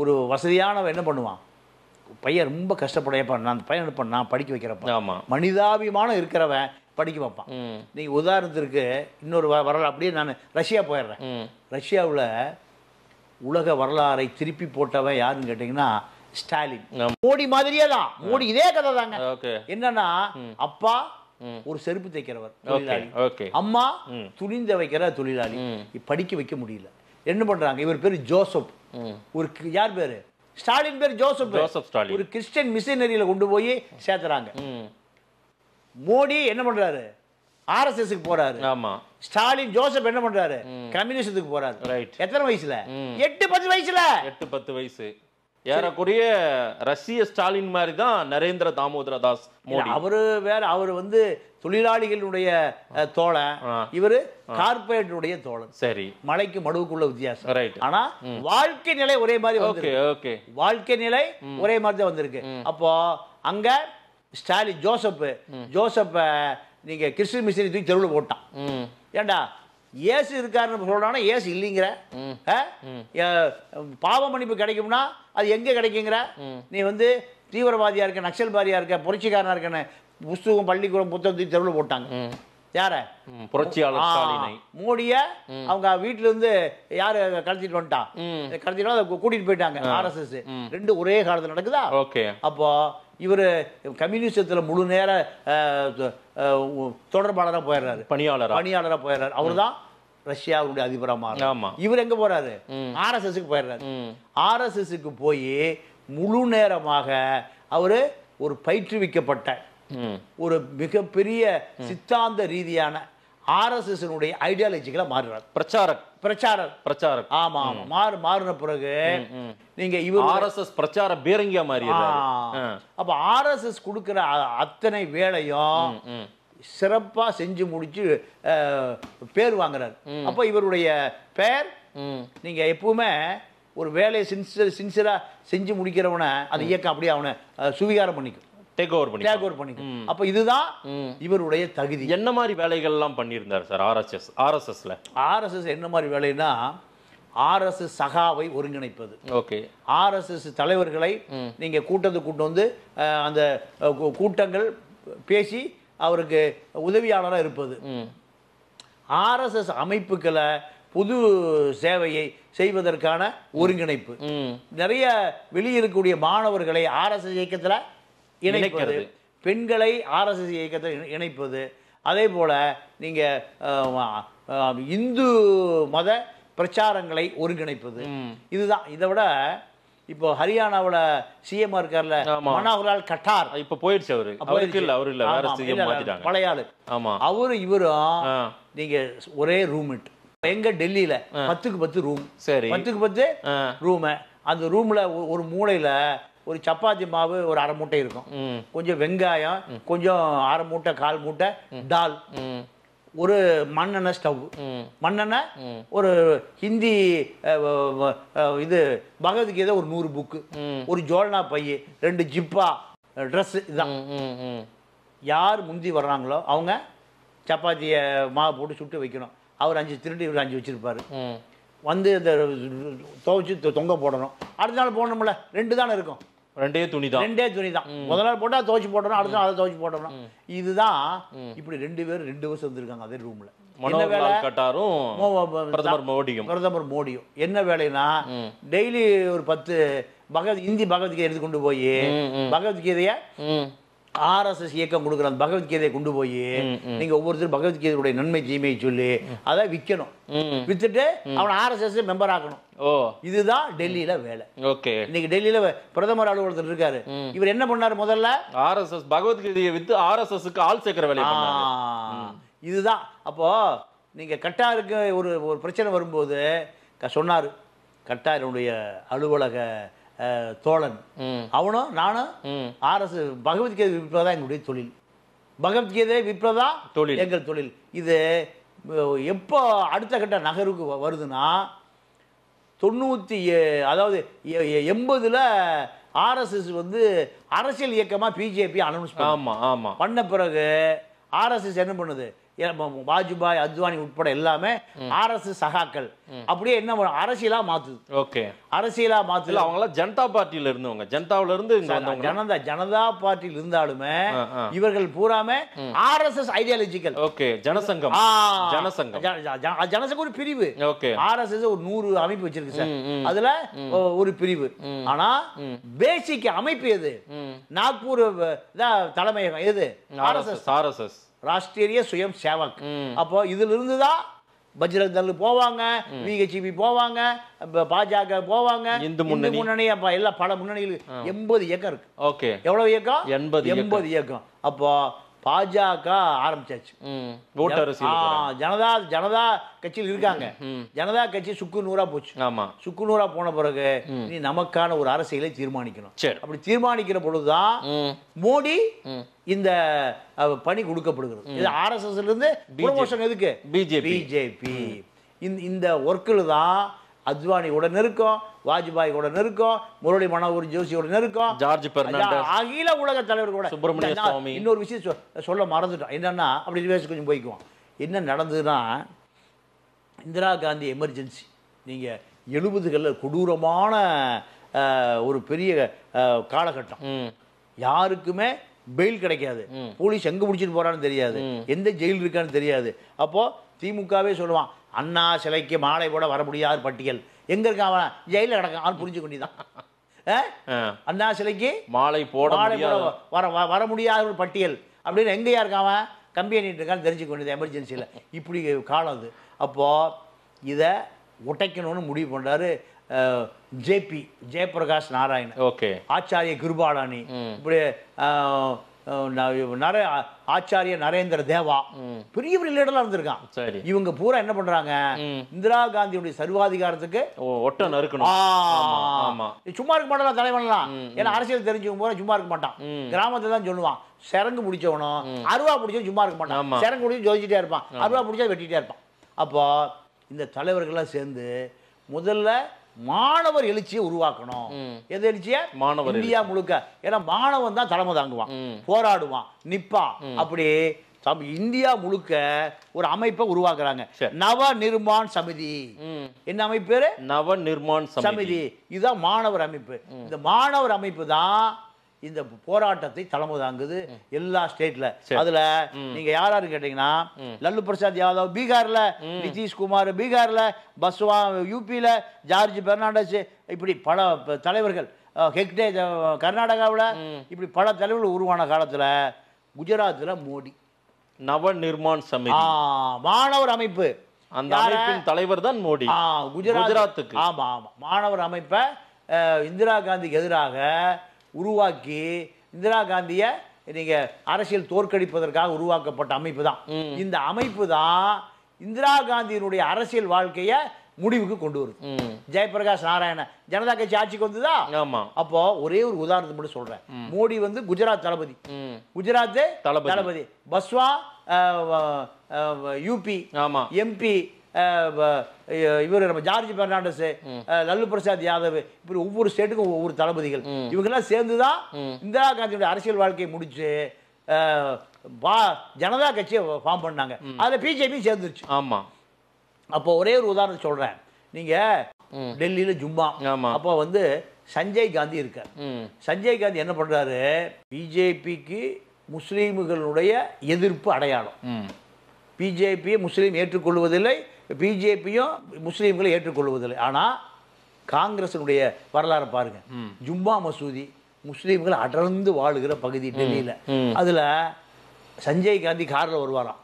ஒரு வசதியானவன் என்ன பண்ணுவான் பையன் ரொம்ப கஷ்டப்படையப்பா நான் அந்த பையன் பண்ண நான் படிக்க வைக்கிறப்ப ஆமாம் மனிதாபிமானம் இருக்கிறவன் படிக்க வைப்பான் நீ உதாரணத்திற்கு இன்னொரு வரலாறு அப்படியே நான் ரஷ்யா போயிடுறேன் ரஷ்யாவில் உலக வரலாறை திருப்பி போட்டவன் யாருன்னு கேட்டிங்கன்னா ஸ்டாலின் மோடி மாதிரியே தான் மோடி இதே கதை தாங்க என்னன்னா அப்பா ஒரு செருப்பு தைக்கிறவர் தொழிலாளி அம்மா துணிந்த வைக்கிற தொழிலாளி படிக்க வைக்க முடியல என்ன பண்றாங்க இவர் பேரு ஜோசப் ஒரு யார் பேரு ஸ்டாலின் பேர் ஜோசப் ஜோசப் ஸ்டாலின் ஒரு கிறிஸ்டியன் மிஷினரியில் கொண்டு போய் சேர்த்துறாங்க மோடி என்ன பண்ணுறாரு ஆர்எஸ்எஸ்க்கு போறாரு ஆமா ஸ்டாலின் ஜோசப் என்ன பண்றாரு கம்யூனிஸ்டத்துக்கு போறாரு ரைட் எத்தனை வயசுல எட்டு பத்து வயசுல எட்டு பத்து வயசு ஏறக்குரிய ரஷ்ய ஸ்டாலின் மாதிரி தான் நரேந்திர தாமோதர தாஸ் மோடி அவரு வேற அவர் வந்து தொழிலாளிகளுடைய தோழன் இவர் கார்பரேட்டுடைய தோழன் சரி மலைக்கு மடுவுக்குள்ள வித்தியாசம் ரைட் ஆனா வாழ்க்கை நிலை ஒரே மாதிரி ஓகே வாழ்க்கை நிலை ஒரே மாதிரி தான் வந்திருக்கு அப்போ அங்க ஸ்டாலின் ஜோசப் ஜோசப்ப நீங்க கிறிஸ்டின் மிஷினி தூக்கி தெருவில் போட்டான் ஏண்டா ஏசு இருக்காருன்னு சொல்கிறானா ஏசு இல்லைங்கிற பாவ மன்னிப்பு கிடைக்கும்னா அது எங்கே கிடைக்குங்கிற நீ வந்து தீவிரவாதியாக இருக்க நக்சல்வாதியாக இருக்க புரட்சிக்காரனாக இருக்கன்னு புஸ்தகம் பள்ளிக்கூடம் புத்தகத்தை தெருவில் போட்டாங்க யார புரட்சியாளர் மோடிய அவங்க வீட்டுல இருந்து யாரு கடத்திட்டு வந்துட்டான் கடத்திட்டு கூட்டிட்டு போயிட்டாங்க ஆர்எஸ்எஸ் ரெண்டு ஒரே காலத்துல நடக்குதா ஓகே அப்போ இவர் கம்யூனிசத்தில் முழு நேர தொடர்பாளராக போயிடுறாரு பணியாளர் பணியாளராக போயிடுறாரு அவர் தான் ரஷ்யாவுடைய அதிபராக மாறும் இவர் எங்க போறாரு ஆர்எஸ்எஸ்க்கு போயிடுறாரு ஆர்எஸ்எஸ்க்கு போய் முழு நேரமாக அவர் ஒரு பயிற்றுவிக்கப்பட்ட ஒரு மிகப்பெரிய சித்தாந்த ரீதியான ஆர்எஸ்எஸ்னுடைய ஐடியாலஜிகளை மாறுறார் பிரச்சாரக் பிரச்சார பிரச்சாரக் ஆமா ஆமா மாறு மாறின பிறகு நீங்க இவர் ஆர்எஸ்எஸ் பிரச்சார பீரங்கியா மாறி அப்ப ஆர்எஸ்எஸ் கொடுக்கிற அத்தனை வேலையும் சிறப்பாக செஞ்சு முடிச்சு பேர் வாங்குறார் அப்போ இவருடைய பெயர் நீங்கள் எப்பவுமே ஒரு வேலையை சின்சியர் சின்சியராக செஞ்சு முடிக்கிறவனை அந்த இயக்கம் அப்படியே அவனை சுவீகாரம் பண்ணிக்கும் டேக் ஓவர் பண்ணி டேக் ஓவர் பண்ணிக்கும் அப்போ இதுதான் இவருடைய தகுதி என்ன மாதிரி வேலைகள்லாம் பண்ணியிருந்தார் சார் ஆர்எஸ்எஸ் ஆர்எஸ்எஸ்ல ஆர்எஸ்எஸ் என்ன மாதிரி வேலைன்னா ஆர்எஸ்எஸ் சகாவை ஒருங்கிணைப்பது ஓகே ஆர்எஸ்எஸ் தலைவர்களை நீங்கள் கூட்டத்தை கூட்டு வந்து அந்த கூட்டங்கள் பேசி அவருக்கு உதவியாளராக இருப்பது ஆர்எஸ்எஸ் அமைப்புகளை புது சேவையை செய்வதற்கான ஒருங்கிணைப்பு நிறைய வெளியிருக்கக்கூடிய மாணவர்களை ஆர்எஸ்எஸ் இயக்கத்தில் இணைக்கிறது பெண்களை ஆர்எஸ்எஸ் இயக்கத்தில் இணைப்பது அதே போல் நீங்கள் இந்து மத பிரச்சாரங்களை ஒருங்கிணைப்பது இதுதான் இதை விட இப்போ ஹரியானாவில் சிஎம் இருக்கார்ல மனோகர்லால் கட்டார் இப்போ போயிடுச்சு அவரு அவருக்கு இல்ல அவரு இல்லை வேற சிஎம் மாத்திட்டாங்க பழைய ஆளு அவரும் இவரும் நீங்க ஒரே ரூம் எங்க டெல்லியில பத்துக்கு பத்து ரூம் சரி பத்துக்கு பத்து ரூம் அந்த ரூம்ல ஒரு மூளையில ஒரு சப்பாத்தி மாவு ஒரு அரை மூட்டை இருக்கும் கொஞ்சம் வெங்காயம் கொஞ்சம் அரை மூட்டை கால் மூட்டை தால் ஒரு மண்ணெண்ணெய் ஸ்டவ் மண்ணெண்ணெய் ஒரு ஹிந்தி இது பகவத்கீதை ஒரு நூறு புக்கு ஒரு ஜோல்னா பைய ரெண்டு ஜிப்பா ட்ரெஸ் இதுதான் யார் முந்தி வர்றாங்களோ அவங்க சப்பாத்தியை மாவு போட்டு சுட்டு வைக்கணும் அவர் அஞ்சு திருட்டு இவர் அஞ்சு வச்சுருப்பாரு வந்து இந்த துவைச்சி தொங்க போடணும் அடுத்த நாள் போடணும்ல ரெண்டு தானே இருக்கும் ரெண்டே துணி தான் ரெண்டே துணி தான் முதல் நாள் போட்டால் துவைச்சு போட்டோம் அடுத்த நாள் அதை துவைச்சு போட்டணும் இதுதான் இப்படி ரெண்டு பேரும் ரெண்டு வருஷம் இருந்திருக்காங்க அதே ரூம்ல மோடியும் பிரதமர் மோடியும் என்ன வேலைன்னா டெய்லி ஒரு பத்து பகவத் இந்தி பகவத்கீதை எடுத்து கொண்டு போய் பகவத்கீதைய ஆர்எஸ்எஸ் இயக்கம் கொடுக்குற அந்த பகவத்கீதையை கொண்டு போய் நீங்க ஒவ்வொருத்தரும் பகவத்கீதையுடைய நன்மை தீமை சொல்லி அதை விற்கணும் வித்துட்டு அவனை ஆர்எஸ்எஸ் மெம்பர் ஆக்கணும் ஓ இதுதான் டெல்லியில வேலை ஓகே இன்னைக்கு டெல்லியில பிரதமர் அலுவலகத்தில் இருக்காரு இவர் என்ன பண்ணாரு முதல்ல ஆர்எஸ்எஸ் பகவத்கீதையை வித்து ஆர்எஸ்எஸ்க்கு ஆள் சேர்க்கிற வேலை இதுதான் அப்போ நீங்க கட்டாருக்கு ஒரு ஒரு பிரச்சனை வரும்போது சொன்னாரு கட்டாருடைய அலுவலக தோழன் அவனும் நானும் பகவத் பகவத்கீதை விப்ரதா எங்களுடைய தொழில் பகவத்கீதை விப்ரதா தொழில் எங்கள் தொழில் இது எப்போ அடுத்த கட்ட நகருக்கு வருதுன்னா தொண்ணூற்றி அதாவது எண்பதில் ஆர்எஸ்எஸ் வந்து அரசியல் இயக்கமாக பிஜேபி அனௌன்ஸ் ஆமாம் ஆமாம் பண்ண பிறகு ஆர்எஸ்எஸ் என்ன பண்ணுது வாஜ்பாய் அத்வானி உட்பட எல்லாமே அரசு சகாக்கள் அப்படியே என்ன அரசியலா மாத்துது ஓகே அரசியலா அவங்க எல்லாம் ஜனதா பார்ட்டியில இருந்தவங்க ஜனதாவில இருந்து ஜனதா ஜனதா பார்ட்டியில் இருந்தாலுமே இவர்கள் பூராம R S S ideological okay ஜனசங்கம் ஜனசங்கம் ஜனசங்க ஒரு பிரிவு ஓகே ஆர் எஸ் எஸ் ஒரு நூறு அமைப்பு வச்சிருக்கு சார் அதுல ஒரு பிரிவு ஆனா பேசிக் அமைப்பு எது நாக்பூர் தலைமையகம் எது R S S R S S Rashtriya Swayam Sevak அப்போ இதுல தான் பஜ்ரங் தள் போவாங்க விஹெச்பி e போவாங்க பாஜக போவாங்க இந்து முன்னணி அப்ப அப்போ எல்லாம் பல முன்னணிகள் எண்பது ஏக்கர் இருக்கு ஓகே எவ்வளவு ஏக்கம் எண்பது எண்பது இயக்கம் அப்போ பாஜக ஆரம்பிச்சாச்சு ஜனதா ஜனதா கட்சியில் இருக்காங்க ஜனதா கட்சி சுக்கு நூறா போச்சு ஆமா சுக்கு நூறா போன பிறகு நீ நமக்கான ஒரு அரசியலை தீர்மானிக்கணும் அப்படி தீர்மானிக்கிற பொழுதுதான் மோடி இந்த பணி கொடுக்கப்படுகிறது இது ஆர்எஸ்எஸ்ல இருந்து எதுக்கு பிஜேபி பிஜேபி இந்த ஒர்க்கில் தான் அத்வானியோட நெருக்கம் வாஜ்பாயோட நெருக்கம் முரளி மனோகர் ஜோஷியோட நெருக்கம் ஜார்ஜ் அகில உலக தலைவர் கூட சுப்பிரமணிய இன்னொரு விஷயம் சொல்ல மறந்துட்டோம் என்னன்னா அப்படி பேசி கொஞ்சம் போய்க்குவோம் என்ன நடந்ததுன்னா இந்திரா காந்தி எமர்ஜென்சி நீங்கள் எழுபதுகளில் கொடூரமான ஒரு பெரிய காலகட்டம் யாருக்குமே பெயில் கிடைக்காது போலீஸ் எங்கே பிடிச்சிட்டு போகிறான்னு தெரியாது எந்த ஜெயில் இருக்கான்னு தெரியாது அப்போது திமுகவே சொல்லுவான் அண்ணா சிலைக்கு மாலை போட வர முடியாத பட்டியல் எங்க இருக்க அவன் ஜெயிலில் கிடக்கான் அவன் புரிஞ்சு கொண்டிதான் அண்ணா சிலைக்கு மாலை போட மாலை போட வர வர முடியாத ஒரு பட்டியல் அப்படின்னு எங்கேயா இருக்கான் கம்பி கம்பி அணிட்டுருக்கான்னு தெரிஞ்சு கொண்டது எமர்ஜென்சியில் இப்படி காலம் அது அப்போது இதை உடைக்கணும்னு முடிவு பண்ணுறாரு ஜேபி ஜெயபிரகாஷ் நாராயண் ஓகே ஆச்சாரிய கிருபாலானி இப்படி நர ஆச்சாரிய நரேந்திர தேவா பெரிய பெரிய லீடர்லாம் இருந்திருக்கான் சரி இவங்க பூரா என்ன பண்றாங்க இந்திரா காந்தியுடைய சர்வாதிகாரத்துக்கு ஒட்ட நறுக்கணும் சும்மா இருக்க மாட்டான் தலைவன்லாம் ஏன்னா அரசியல் தெரிஞ்சவங்க போற சும்மா இருக்க மாட்டான் கிராமத்துல தான் சொல்லுவான் சிறங்கு பிடிச்சவனும் அருவா பிடிச்சவன் சும்மா இருக்க மாட்டான் சிறங்கு பிடிச்சி ஜோதிச்சிட்டே இருப்பான் அருவா பிடிச்சா வெட்டிகிட்டே இருப்பான் அப்போ இந்த தலைவர்கள்லாம் சேர்ந்து முதல்ல மாணவர் எழுச்சியை உருவாக்கணும் எது எழுச்சிய மாணவர் இந்தியா முழுக்க ஏன்னா மாணவன் தான் தலைமை தாங்குவான் போராடுவான் நிப்பான் அப்படி இந்தியா முழுக்க ஒரு அமைப்பை உருவாக்குறாங்க நவ நிர்மாண் சமிதி என்ன அமைப்பு நவ நிர்மாண் சமிதி இதுதான் மாணவர் அமைப்பு இந்த மாணவர் அமைப்பு தான் இந்த போராட்டத்தை தலைமை தாங்குது எல்லா ஸ்டேட்ல அதுல நீங்க யாராரு கேட்டீங்கன்னா லல்லு பிரசாத் யாதவ் பீகார்ல நிதிஷ்குமார் பீகார்ல பஸ்வா யூபியில ஜார்ஜ் பெர்னாண்டஸ் இப்படி பல தலைவர்கள் ஹெக்டே கர்நாடகாவில் இப்படி பல தலைவர்கள் உருவான காலத்தில் குஜராத்தில் மோடி நவ நிர்மாண் சமிதி மாணவர் அமைப்பு அந்த அமைப்பின் தலைவர் தான் மோடி குஜராத்துக்கு ஆமாம் ஆமாம் மாணவர் அமைப்பை இந்திரா காந்திக்கு எதிராக உருவாக்கி இந்திரா காந்தியை நீங்கள் அரசியல் தோற்கடிப்பதற்காக உருவாக்கப்பட்ட அமைப்பு தான் இந்த அமைப்பு தான் இந்திரா காந்தியினுடைய அரசியல் வாழ்க்கையை முடிவுக்கு கொண்டு வருது ஜெயபிரகாஷ் நாராயண ஜனதா கட்சி ஆட்சிக்கு வந்ததா அப்போ ஒரே ஒரு உதாரணத்தை மட்டும் சொல்றேன் மோடி வந்து குஜராத் தளபதி குஜராத் தளபதி பஸ்வா யூபி எம்பி இவர் நம்ம ஜார்ஜ் பெர்னாண்டஸ் லல்லு பிரசாத் யாதவ் இப்படி ஒவ்வொரு ஸ்டேட்டுக்கும் ஒவ்வொரு தளபதிகள் இவங்கெல்லாம் சேர்ந்து தான் இந்திரா காந்தியோட அரசியல் வாழ்க்கையை முடிச்சு ஜனதா கட்சியை ஃபார்ம் பண்ணாங்க அதில் பிஜேபி சேர்ந்துருச்சு ஆமாம் அப்போ ஒரே ஒரு உதாரணம் சொல்றேன் நீங்க டெல்லியில ஜும்மா அப்போ வந்து சஞ்சய் காந்தி இருக்க சஞ்சய் காந்தி என்ன பண்றாரு பிஜேபிக்கு முஸ்லீம்களுடைய எதிர்ப்பு அடையாளம் பிஜேபியை முஸ்லீம் ஏற்றுக்கொள்வதில்லை பிஜேபியும் முஸ்லீம்களை ஏற்றுக்கொள்வதில்லை ஆனால் காங்கிரஸினுடைய வரலாறு பாருங்க ஜும்மா மசூதி முஸ்லீம்கள் அடர்ந்து வாழுகிற பகுதி டெல்லியில் அதில் சஞ்சய் காந்தி காரில் வருவாராம்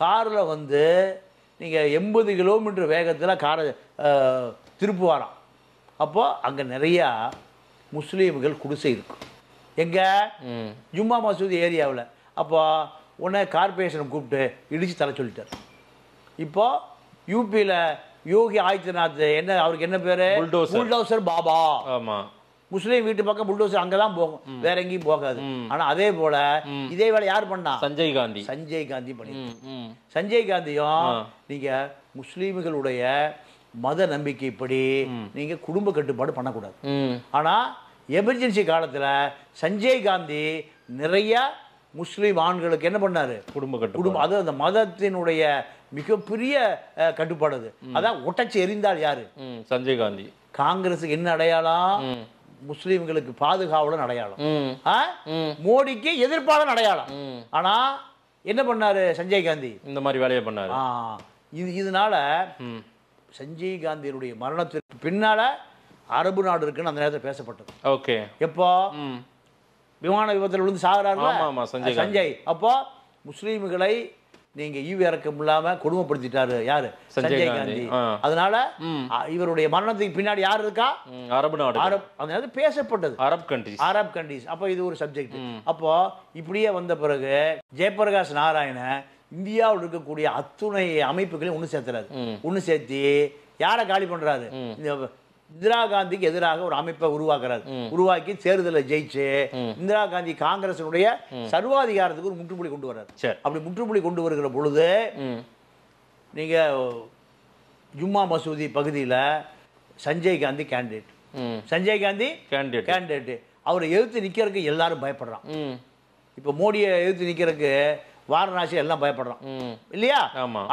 காரில் வந்து நீங்கள் எண்பது கிலோமீட்டர் வேகத்தில் காரை திருப்புவாராம் அப்போது அங்கே நிறையா முஸ்லீம்கள் குடிசை இருக்கும் எங்கே ஜும்மா மசூதி ஏரியாவில் அப்போ உடனே கார்பரேஷனை கூப்பிட்டு இடித்து தலை சொல்லிட்டார் இப்போது யூபியில் யோகி ஆதித்யநாத் என்ன அவருக்கு என்ன பேர் புல்டோசர் பாபா ஆமாம் முஸ்லீம் வீட்டு பக்கம் புல்டோசர் அங்கதான் போகும் வேற எங்கேயும் போகாது ஆனா அதே போல இதே வேலை யார் பண்ணா சஞ்சய் காந்தி சஞ்சய் காந்தி பண்ணி சஞ்சய் காந்தியும் நீங்க முஸ்லீம்களுடைய மத நம்பிக்கைப்படி நீங்க குடும்ப கட்டுப்பாடு பண்ணக்கூடாது ஆனா எமர்ஜென்சி காலத்துல சஞ்சய் காந்தி நிறைய முஸ்லீம் ஆண்களுக்கு என்ன பண்ணாரு குடும்ப கட்டு குடும்பம் அது அந்த மதத்தினுடைய மிகப்பெரிய கட்டுப்பாடு அது அதான் ஒட்டச்சி எரிந்தால் யாரு சஞ்சய் காந்தி காங்கிரஸ் என்ன அடையாளம் முஸ்லீம்களுக்கு பாதுகாவலன் அடையாளம் மோடிக்கு எதிர்ப்பாளன் அடையாளம் ஆனா என்ன பண்ணாரு சஞ்சய் காந்தி இந்த மாதிரி வேலையை பண்ணாரு இது இதனால சஞ்சய் காந்தியினுடைய மரணத்திற்கு பின்னால அரபு நாடு இருக்குன்னு அந்த நேரத்தில் பேசப்பட்டது ஓகே எப்போ விமான விபத்தில் விழுந்து சாகிறாரு சஞ்சய் அப்போ முஸ்லீம்களை நீங்க ஈவி இறக்கம் இல்லாம கொடுமைப்படுத்திட்டாரு யாரு சஞ்சய் காந்தி அதனால இவருடைய மரணத்துக்கு பின்னாடி யாரு இருக்கா அரபு நாடு அரப் அதாவது பேசப்பட்டது அரப் கண்ட்ரிஸ் அரப் கண்ட்ரிஸ் அப்போ இது ஒரு சப்ஜெக்ட் அப்போ இப்படியே வந்த பிறகு ஜெயபிரகாஷ் நாராயண இந்தியாவில் இருக்கக்கூடிய அத்துணை அமைப்புகளையும் ஒன்று சேர்த்துறாரு ஒன்று சேர்த்து யாரை காலி பண்றாரு இந்த இந்திரா காந்திக்கு எதிராக ஒரு அமைப்பை உருவாக்குறாரு உருவாக்கி தேர்தலில் ஜெயிச்சு இந்திரா காந்தி காங்கிரசினுடைய சர்வாதிகாரத்துக்கு ஒரு முற்றுப்புள்ளி கொண்டு வர்றாரு சார் அப்படி முற்றுப்புள்ளி கொண்டு வருகிற பொழுது நீங்க ஜும்மா மசூதி பகுதியில் Sanjay Gandhi candidate Sanjay Gandhi candidate candidate அவரை எழுத்து நிற்கிறதுக்கு எல்லாரும் பயப்படுறான் இப்போ மோடியை எழுத்து நிற்கிறதுக்கு வாரணாசி எல்லாம் பயப்படுறான் இல்லையா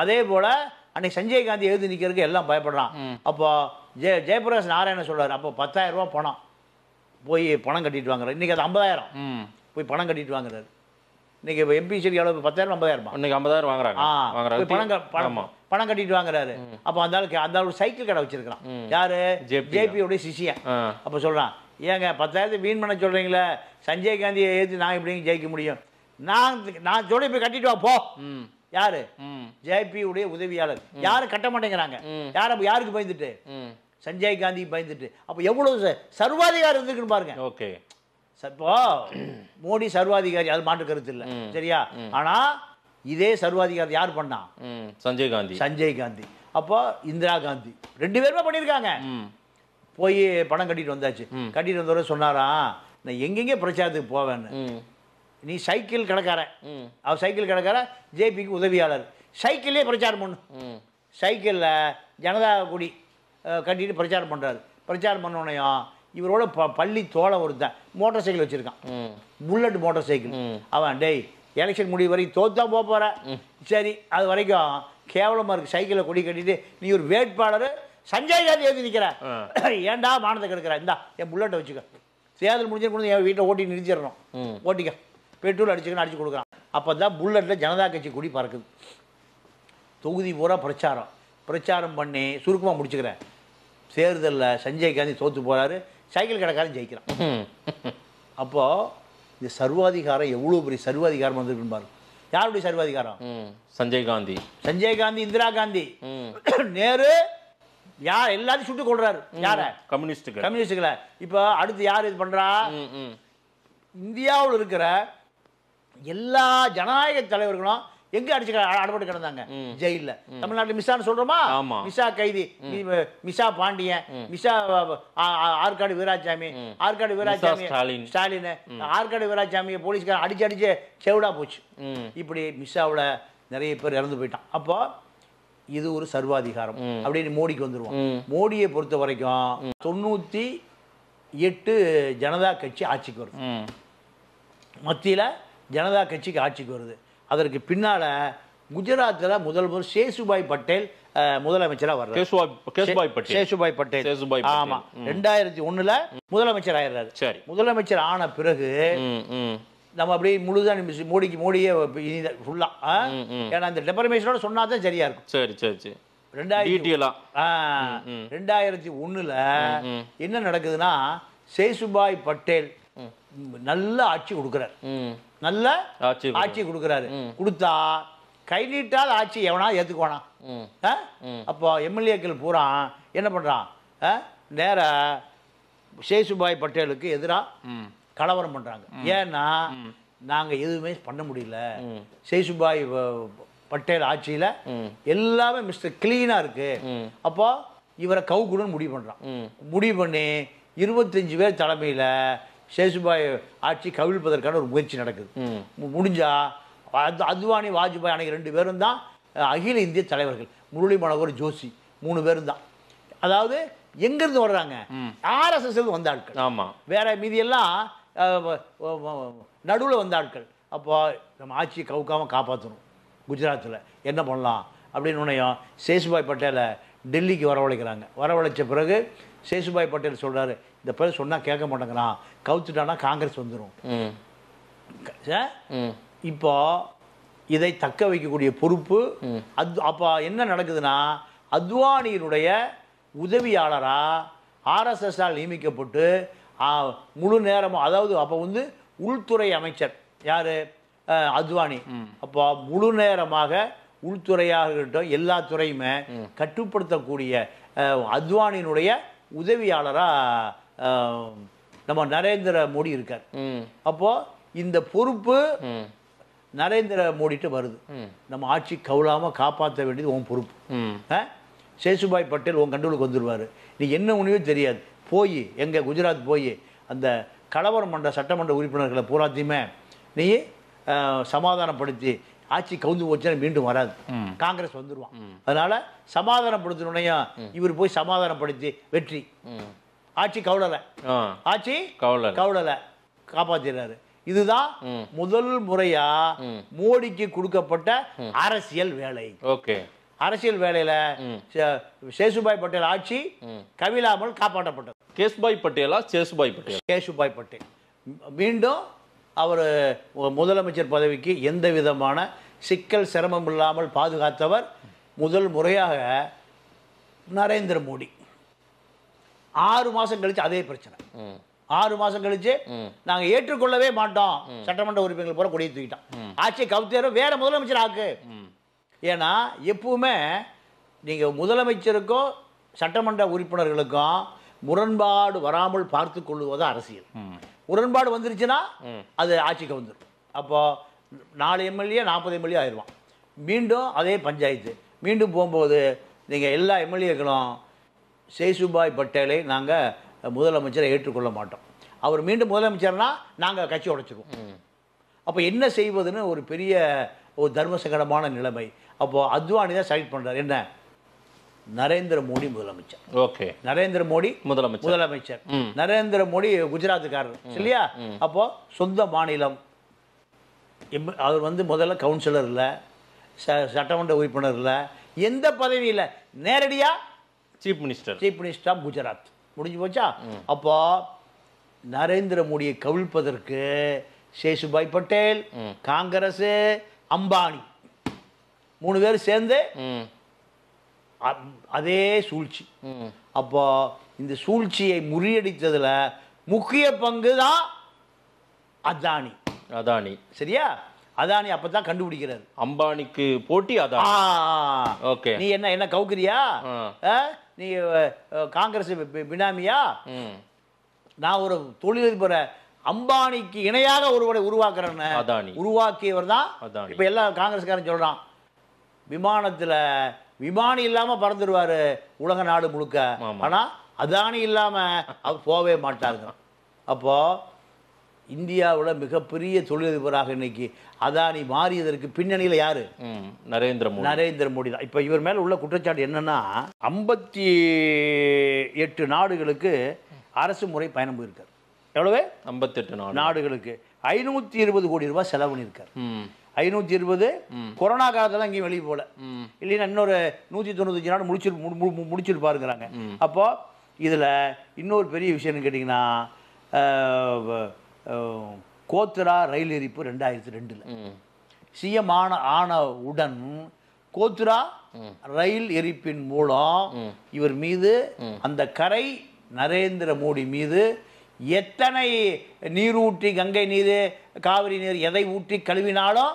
அதே போல அன்னைக்கு சஞ்சய் காந்தி எழுதி நிற்கிறதுக்கு எல்லாம் பயப்படுறான் அப்போ ஜெய ஜெயபிரகாஷ் நாராயணன் சொல்கிறார் அப்போ பத்தாயிரம் ரூபா பணம் போய் பணம் கட்டிட்டு வாங்குறாரு இன்றைக்கி அது ஐம்பதாயிரம் போய் பணம் கட்டிட்டு வாங்குறாரு இன்றைக்கி இப்போ எம்பி சரி எவ்வளோ பத்தாயிரம் ஐம்பதாயிரம் இன்றைக்கி ஐம்பதாயிரம் வாங்குறாங்க பணம் பணம் பணம் கட்டிட்டு வாங்குறாரு அப்போ அந்த ஆளுக்கு அந்த அளவுக்கு சைக்கிள் கடை வச்சிருக்கிறான் யார் ஜேபியோடைய சிஷியன் அப்போ சொல்கிறான் ஏங்க பத்தாயிரத்து வீண் பண்ண சொல்கிறீங்களே சஞ்சய் காந்தியை ஏற்று நான் எப்படிங்க ஜெயிக்க முடியும் நான் நான் சொல்லி போய் கட்டிட்டு வா போ யாரு ஜேபி உடைய உதவியாளர் யாரும் கட்ட மாட்டேங்கிறாங்க யார யாருக்கு பயந்துட்டு சஞ்சய் காந்தி பயந்துட்டு அப்போ எவ்வளோ சர்வாதிகாரம் இருந்துக்குன்னு பாருங்க ஓகே இப்போ மோடி சர்வாதிகாரி அது மாற்று கருத்து இல்லை சரியா ஆனால் இதே சர்வாதிகாரி யார் பண்ணா சஞ்சய் காந்தி சஞ்சய் காந்தி அப்போ இந்திரா காந்தி ரெண்டு பேருமே பண்ணியிருக்காங்க போய் பணம் கட்டிட்டு வந்தாச்சு கட்டிட்டு வந்தவரை சொன்னாரா நான் எங்கெங்கே பிரச்சாரத்துக்கு போவேன்னு நீ சைக்கிள் கிடக்கார அவர் சைக்கிள் கிடக்கார ஜேபிக்கு உதவியாளர் சைக்கிளே பிரச்சாரம் பண்ணு சைக்கிளில் ஜனதா குடி கட்டிட்டு பிரச்சாரம் பண்ணுறாரு பிரச்சாரம் பண்ணோனையும் இவரோட ப பள்ளி தோலை ஒருத்தன் மோட்டார் சைக்கிள் வச்சுருக்கான் புல்லட் மோட்டார் சைக்கிள் அவன் டேய் எலெக்ஷன் முடிவு வரைக்கும் தோத்தா போக போகிற சரி அது வரைக்கும் கேவலமாக இருக்குது சைக்கிளை கொடி கட்டிட்டு நீ ஒரு வேட்பாளர் சஞ்சய் காந்தி எழுதி நிற்கிற ஏன்டா மானத்தை கெடுக்கிற இந்தா என் புல்லட்டை வச்சுக்க தேர்தல் முடிஞ்சு கொண்டு என் வீட்டை ஓட்டி நிறுத்திடணும் ஓட்டிக்க பெட்ரோல் அடிச்சுக்கணும் அடிச்சு கொடுக்குறான் அப்போ தான் புல்லட்டில் ஜனதா கட்சி கொடி பறக்குது தொகுதி பூரா பிரச்சாரம் பிரச்சாரம் பண்ணி சுருக்கமாக முடிச்சுக்கிறேன் தேர்தலில் சஞ்சய் காந்தி தோற்று போகிறாரு சைக்கிள் கடைக்காரன் ஜெயிக்கிறான் அப்போது இந்த சர்வாதிகாரம் எவ்வளோ பெரிய சர்வாதிகாரம் வந்திருக்குன்னு பாருங்க யாருடைய சர்வாதிகாரம் சஞ்சய் காந்தி சஞ்சய் காந்தி இந்திரா காந்தி நேரு யார் எல்லாத்தையும் சுட்டு கொள்றாரு யார கம்யூனிஸ்ட் கம்யூனிஸ்டுகளை இப்போ அடுத்து யார் இது பண்ணுறா இந்தியாவில் இருக்கிற எல்லா ஜனநாயக தலைவர்களும் எங்க அடிச்சு அடப்பட்டு கிடந்தாங்க ஜெயில தமிழ்நாட்டுல மிஸ்ஸான்னு சொல்றோமா மிஸ்ஸா கைதி மிஸ்ஸா பாண்டியன் மிஸ்ஸா ஆற்காடு வீராசாமி ஆற்காடு வீராசாமி ஸ்டாலின் ஆற்காடு வீராசாமிய போலீஸ்காரன் அடிச்சு அடிச்சு செவிடா போச்சு இப்படி மிஸ்ஸாவில் நிறைய பேர் இறந்து போயிட்டான் அப்போ இது ஒரு சர்வாதிகாரம் அப்படின்னு மோடிக்கு வந்துருவோம் மோடியை பொறுத்த வரைக்கும் தொண்ணூத்தி எட்டு ஜனதா கட்சி ஆட்சிக்கு வரும் மத்தியில ஜனதா கட்சிக்கு ஆட்சிக்கு வருது அதற்கு பின்னால குஜராத்தில் முதல்வர் சேசுபாய் பட்டேல் முதலமைச்சரா வர்றார் கேசுபாய் பட்டேல் சேசுபாய் பட்டேல் சேசுபாய் ஆமாம் ரெண்டாயிரத்தி ஒண்ணுல முதலமைச்சர் ஆயிடுறாரு சரி முதலமைச்சர் ஆன பிறகு நம்ம அப்படியே முழுதான் மோடிக்கு மோடியே ஃபுல்லாக ஏன்னா அந்த டெபர்மேஷனோட சொன்னா தான் சரியா இருக்கும் சரி சரி சரி ரெண்டாயிரத்தி ரெண்டாயிரத்தி ஒண்ணுல என்ன நடக்குதுன்னா சேசுபாய் பட்டேல் நல்ல ஆட்சி கொடுக்குறார் நல்ல ஆட்சி கொடுக்குறாரு கொடுத்தா கை நீட்டால் ஆட்சி எவனா ஏற்றுக்குவானா அப்போ எம்எல்ஏக்கள் பூரா என்ன பண்ணுறான் நேர சேசுபாய் பட்டேலுக்கு எதிராக கலவரம் பண்ணுறாங்க ஏன்னா நாங்கள் எதுவுமே பண்ண முடியல சேசுபாய் பட்டேல் ஆட்சியில் எல்லாமே மிஸ்டர் கிளீனாக இருக்கு அப்போ இவரை கவுக்குடன் முடிவு பண்ணுறான் முடிவு பண்ணி இருபத்தஞ்சு பேர் தலைமையில் சேசுபாய் ஆட்சி கவிழ்ப்பதற்கான ஒரு முயற்சி நடக்குது முடிஞ்சா அது அத்வானி வாஜ்பாய் அன்றைக்கி ரெண்டு பேரும் தான் அகில இந்திய தலைவர்கள் முரளி மனோகர் ஜோஷி மூணு பேரும் தான் அதாவது எங்கேருந்து வர்றாங்க ஆர்எஸ்எஸ்லேருந்து வந்த ஆட்கள் ஆமாம் வேற மீதியெல்லாம் நடுவில் வந்த ஆட்கள் அப்போ நம்ம ஆட்சியை கவுக்காமல் காப்பாற்றணும் குஜராத்தில் என்ன பண்ணலாம் அப்படின்னு உன்னையும் சேசுபாய் பட்டேலை டெல்லிக்கு வரவழைக்கிறாங்க வரவழைச்ச பிறகு சேசுபாய் பட்டேல் சொல்கிறாரு இந்த பேர் சொன்னால் கேட்க மாட்டேங்கிறான் கவுத்துட்டானா காங்கிரஸ் வந்துடும் இப்போ இதை தக்க வைக்கக்கூடிய பொறுப்பு அது அப்போ என்ன நடக்குதுன்னா அத்வானியினுடைய உதவியாளராக ஆர்எஸ்எஸ்ஆல் நியமிக்கப்பட்டு முழு நேரமும் அதாவது அப்போ வந்து உள்துறை அமைச்சர் யார் அத்வானி அப்போ முழு நேரமாக உள்துறையாக இருக்கட்டும் எல்லா துறையுமே கட்டுப்படுத்தக்கூடிய அத்வானியினுடைய உதவியாளராக நம்ம நரேந்திர மோடி இருக்கார் அப்போது இந்த பொறுப்பு நரேந்திர மோடிட்டு வருது நம்ம ஆட்சி கவுலாமல் காப்பாற்ற வேண்டியது உன் பொறுப்பு சேசுபாய் பட்டேல் உன் கண்டுகளுக்கு வந்துடுவார் நீ என்ன உணவே தெரியாது போய் எங்கள் குஜராத் போய் அந்த கலவரம் பண்ணுற சட்டமன்ற உறுப்பினர்களை பூராத்தையுமே நீ சமாதானப்படுத்தி ஆட்சி கவுந்து போச்சுன்னா மீண்டும் வராது காங்கிரஸ் வந்துடுவான் அதனால் சமாதானப்படுத்தினுடைய இவர் போய் சமாதானப்படுத்தி வெற்றி ஆட்சி கவுடலை ஆட்சி கவுளலை கவுளலை காப்பாற்றினாரு இதுதான் முதல் முறையா மோடிக்கு கொடுக்கப்பட்ட அரசியல் வேலை ஓகே அரசியல் வேலையில சேசுபாய் பட்டேல் ஆட்சி கவிழாமல் காப்பாற்றப்பட்டது கேசுபாய் பட்டேலா சேசுபாய் பட்டேல் கேசுபாய் பட்டேல் மீண்டும் அவர் முதலமைச்சர் பதவிக்கு எந்த விதமான சிக்கல் சிரமம் இல்லாமல் பாதுகாத்தவர் முதல் முறையாக நரேந்திர மோடி ஆறு மாதம் கழித்து அதே பிரச்சனை ஆறு மாதம் கழித்து நாங்கள் ஏற்றுக்கொள்ளவே மாட்டோம் சட்டமன்ற உறுப்பினர்கள் போல கொடியை தூக்கிட்டோம் ஆட்சியை கவுத்தேரும் வேற முதலமைச்சர் ஆக்கு ஏன்னா எப்பவுமே நீங்கள் முதலமைச்சருக்கும் சட்டமன்ற உறுப்பினர்களுக்கும் முரண்பாடு வராமல் பார்த்து கொள்வது அரசியல் முரண்பாடு வந்துருச்சுன்னா அது ஆட்சிக்கு வந்துடும் அப்போது நாலு எம்எல்ஏ நாற்பது எம்எல்ஏ ஆயிடுவான் மீண்டும் அதே பஞ்சாயத்து மீண்டும் போகும்போது நீங்கள் எல்லா எம்எல்ஏக்களும் சேசுபாய் பட்டேலை நாங்கள் முதலமைச்சரை ஏற்றுக்கொள்ள மாட்டோம் அவர் மீண்டும் முதலமைச்சர்னா நாங்கள் கட்சி உடைச்சிருவோம் அப்போ என்ன செய்வதுன்னு ஒரு பெரிய ஒரு தர்மசங்கடமான நிலைமை அப்போது அத்வானி தான் செலக்ட் பண்ணுறார் என்ன நரேந்திர மோடி முதலமைச்சர் ஓகே நரேந்திர மோடி முதலமைச்சர் முதலமைச்சர் நரேந்திர மோடி குஜராத்துக்காரர் இல்லையா அப்போ சொந்த மாநிலம் அவர் வந்து முதல்ல கவுன்சிலர் இல்லை சட்டமன்ற உறுப்பினர் இல்லை எந்த பதவியில் நேரடியாக chief minister chief minister of Gujarat முடிஞ்சு போச்சா அப்போ நரேந்திர மோடியை கவிழ்ப்பதற்கு சேஷுபாய் பட்டேல் காங்கிரஸ் அம்பானி மூணு பேர் சேர்ந்து அதே சூழ்ச்சி அப்போ இந்த சூழ்ச்சியை முறியடித்ததில் முக்கிய பங்கு தான் அதானி அதானி சரியா அதானி அப்போ தான் கண்டுபிடிக்கிறார் அம்பானிக்கு போட்டி அதான் ஓகே நீ என்ன என்ன கவுக்குறியா நீ காங்கிரஸ் பினாமியா நான் ஒரு தொழிலதிபரை அம்பானிக்கு இணையாக ஒருவரை உருவாக்குறேன் உருவாக்கியவர் தான் இப்போ எல்லா காங்கிரஸ்காரன் சொல்கிறான் விமானத்தில் விமானி இல்லாமல் பறந்துருவாரு உலக நாடு முழுக்க ஆனால் அதானி இல்லாமல் போவே மாட்டாங்க அப்போது இந்தியாவோட மிகப்பெரிய தொழிலதிபராக இன்னைக்கு அதானி மாறியதற்கு பின்னணியில் யார் நரேந்திர மோடி நரேந்திர மோடி தான் இப்போ இவர் மேலே உள்ள குற்றச்சாட்டு என்னன்னா ஐம்பத்தி எட்டு நாடுகளுக்கு அரசு முறை பயணம் போயிருக்கார் எவ்வளவு ஐம்பத்தெட்டு நாடுகளுக்கு ஐநூத்தி இருபது கோடி ரூபாய் செலவு பண்ணியிருக்கார் ஐநூத்தி இருபது கொரோனா காலத்துல எங்கேயும் வெளியே போல இல்லைன்னா இன்னொரு நூத்தி தொண்ணூத்தஞ்சு நாடு முடிச்சிரு முடிச்சிருப்பாருங்கிறாங்க அப்போ இதுல இன்னொரு பெரிய விஷயம்னு கேட்டீங்கன்னா கோத்ரா ரயில் எரிப்பு ரெண்டாயிரத்தி ரெண்டில் சிஎம் ஆன ஆன உடன் கோத்ரா ரயில் எரிப்பின் மூலம் இவர் மீது அந்த கரை நரேந்திர மோடி மீது எத்தனை நீர் ஊற்றி கங்கை நீர் காவிரி நீர் எதை ஊற்றி கழுவினாலும்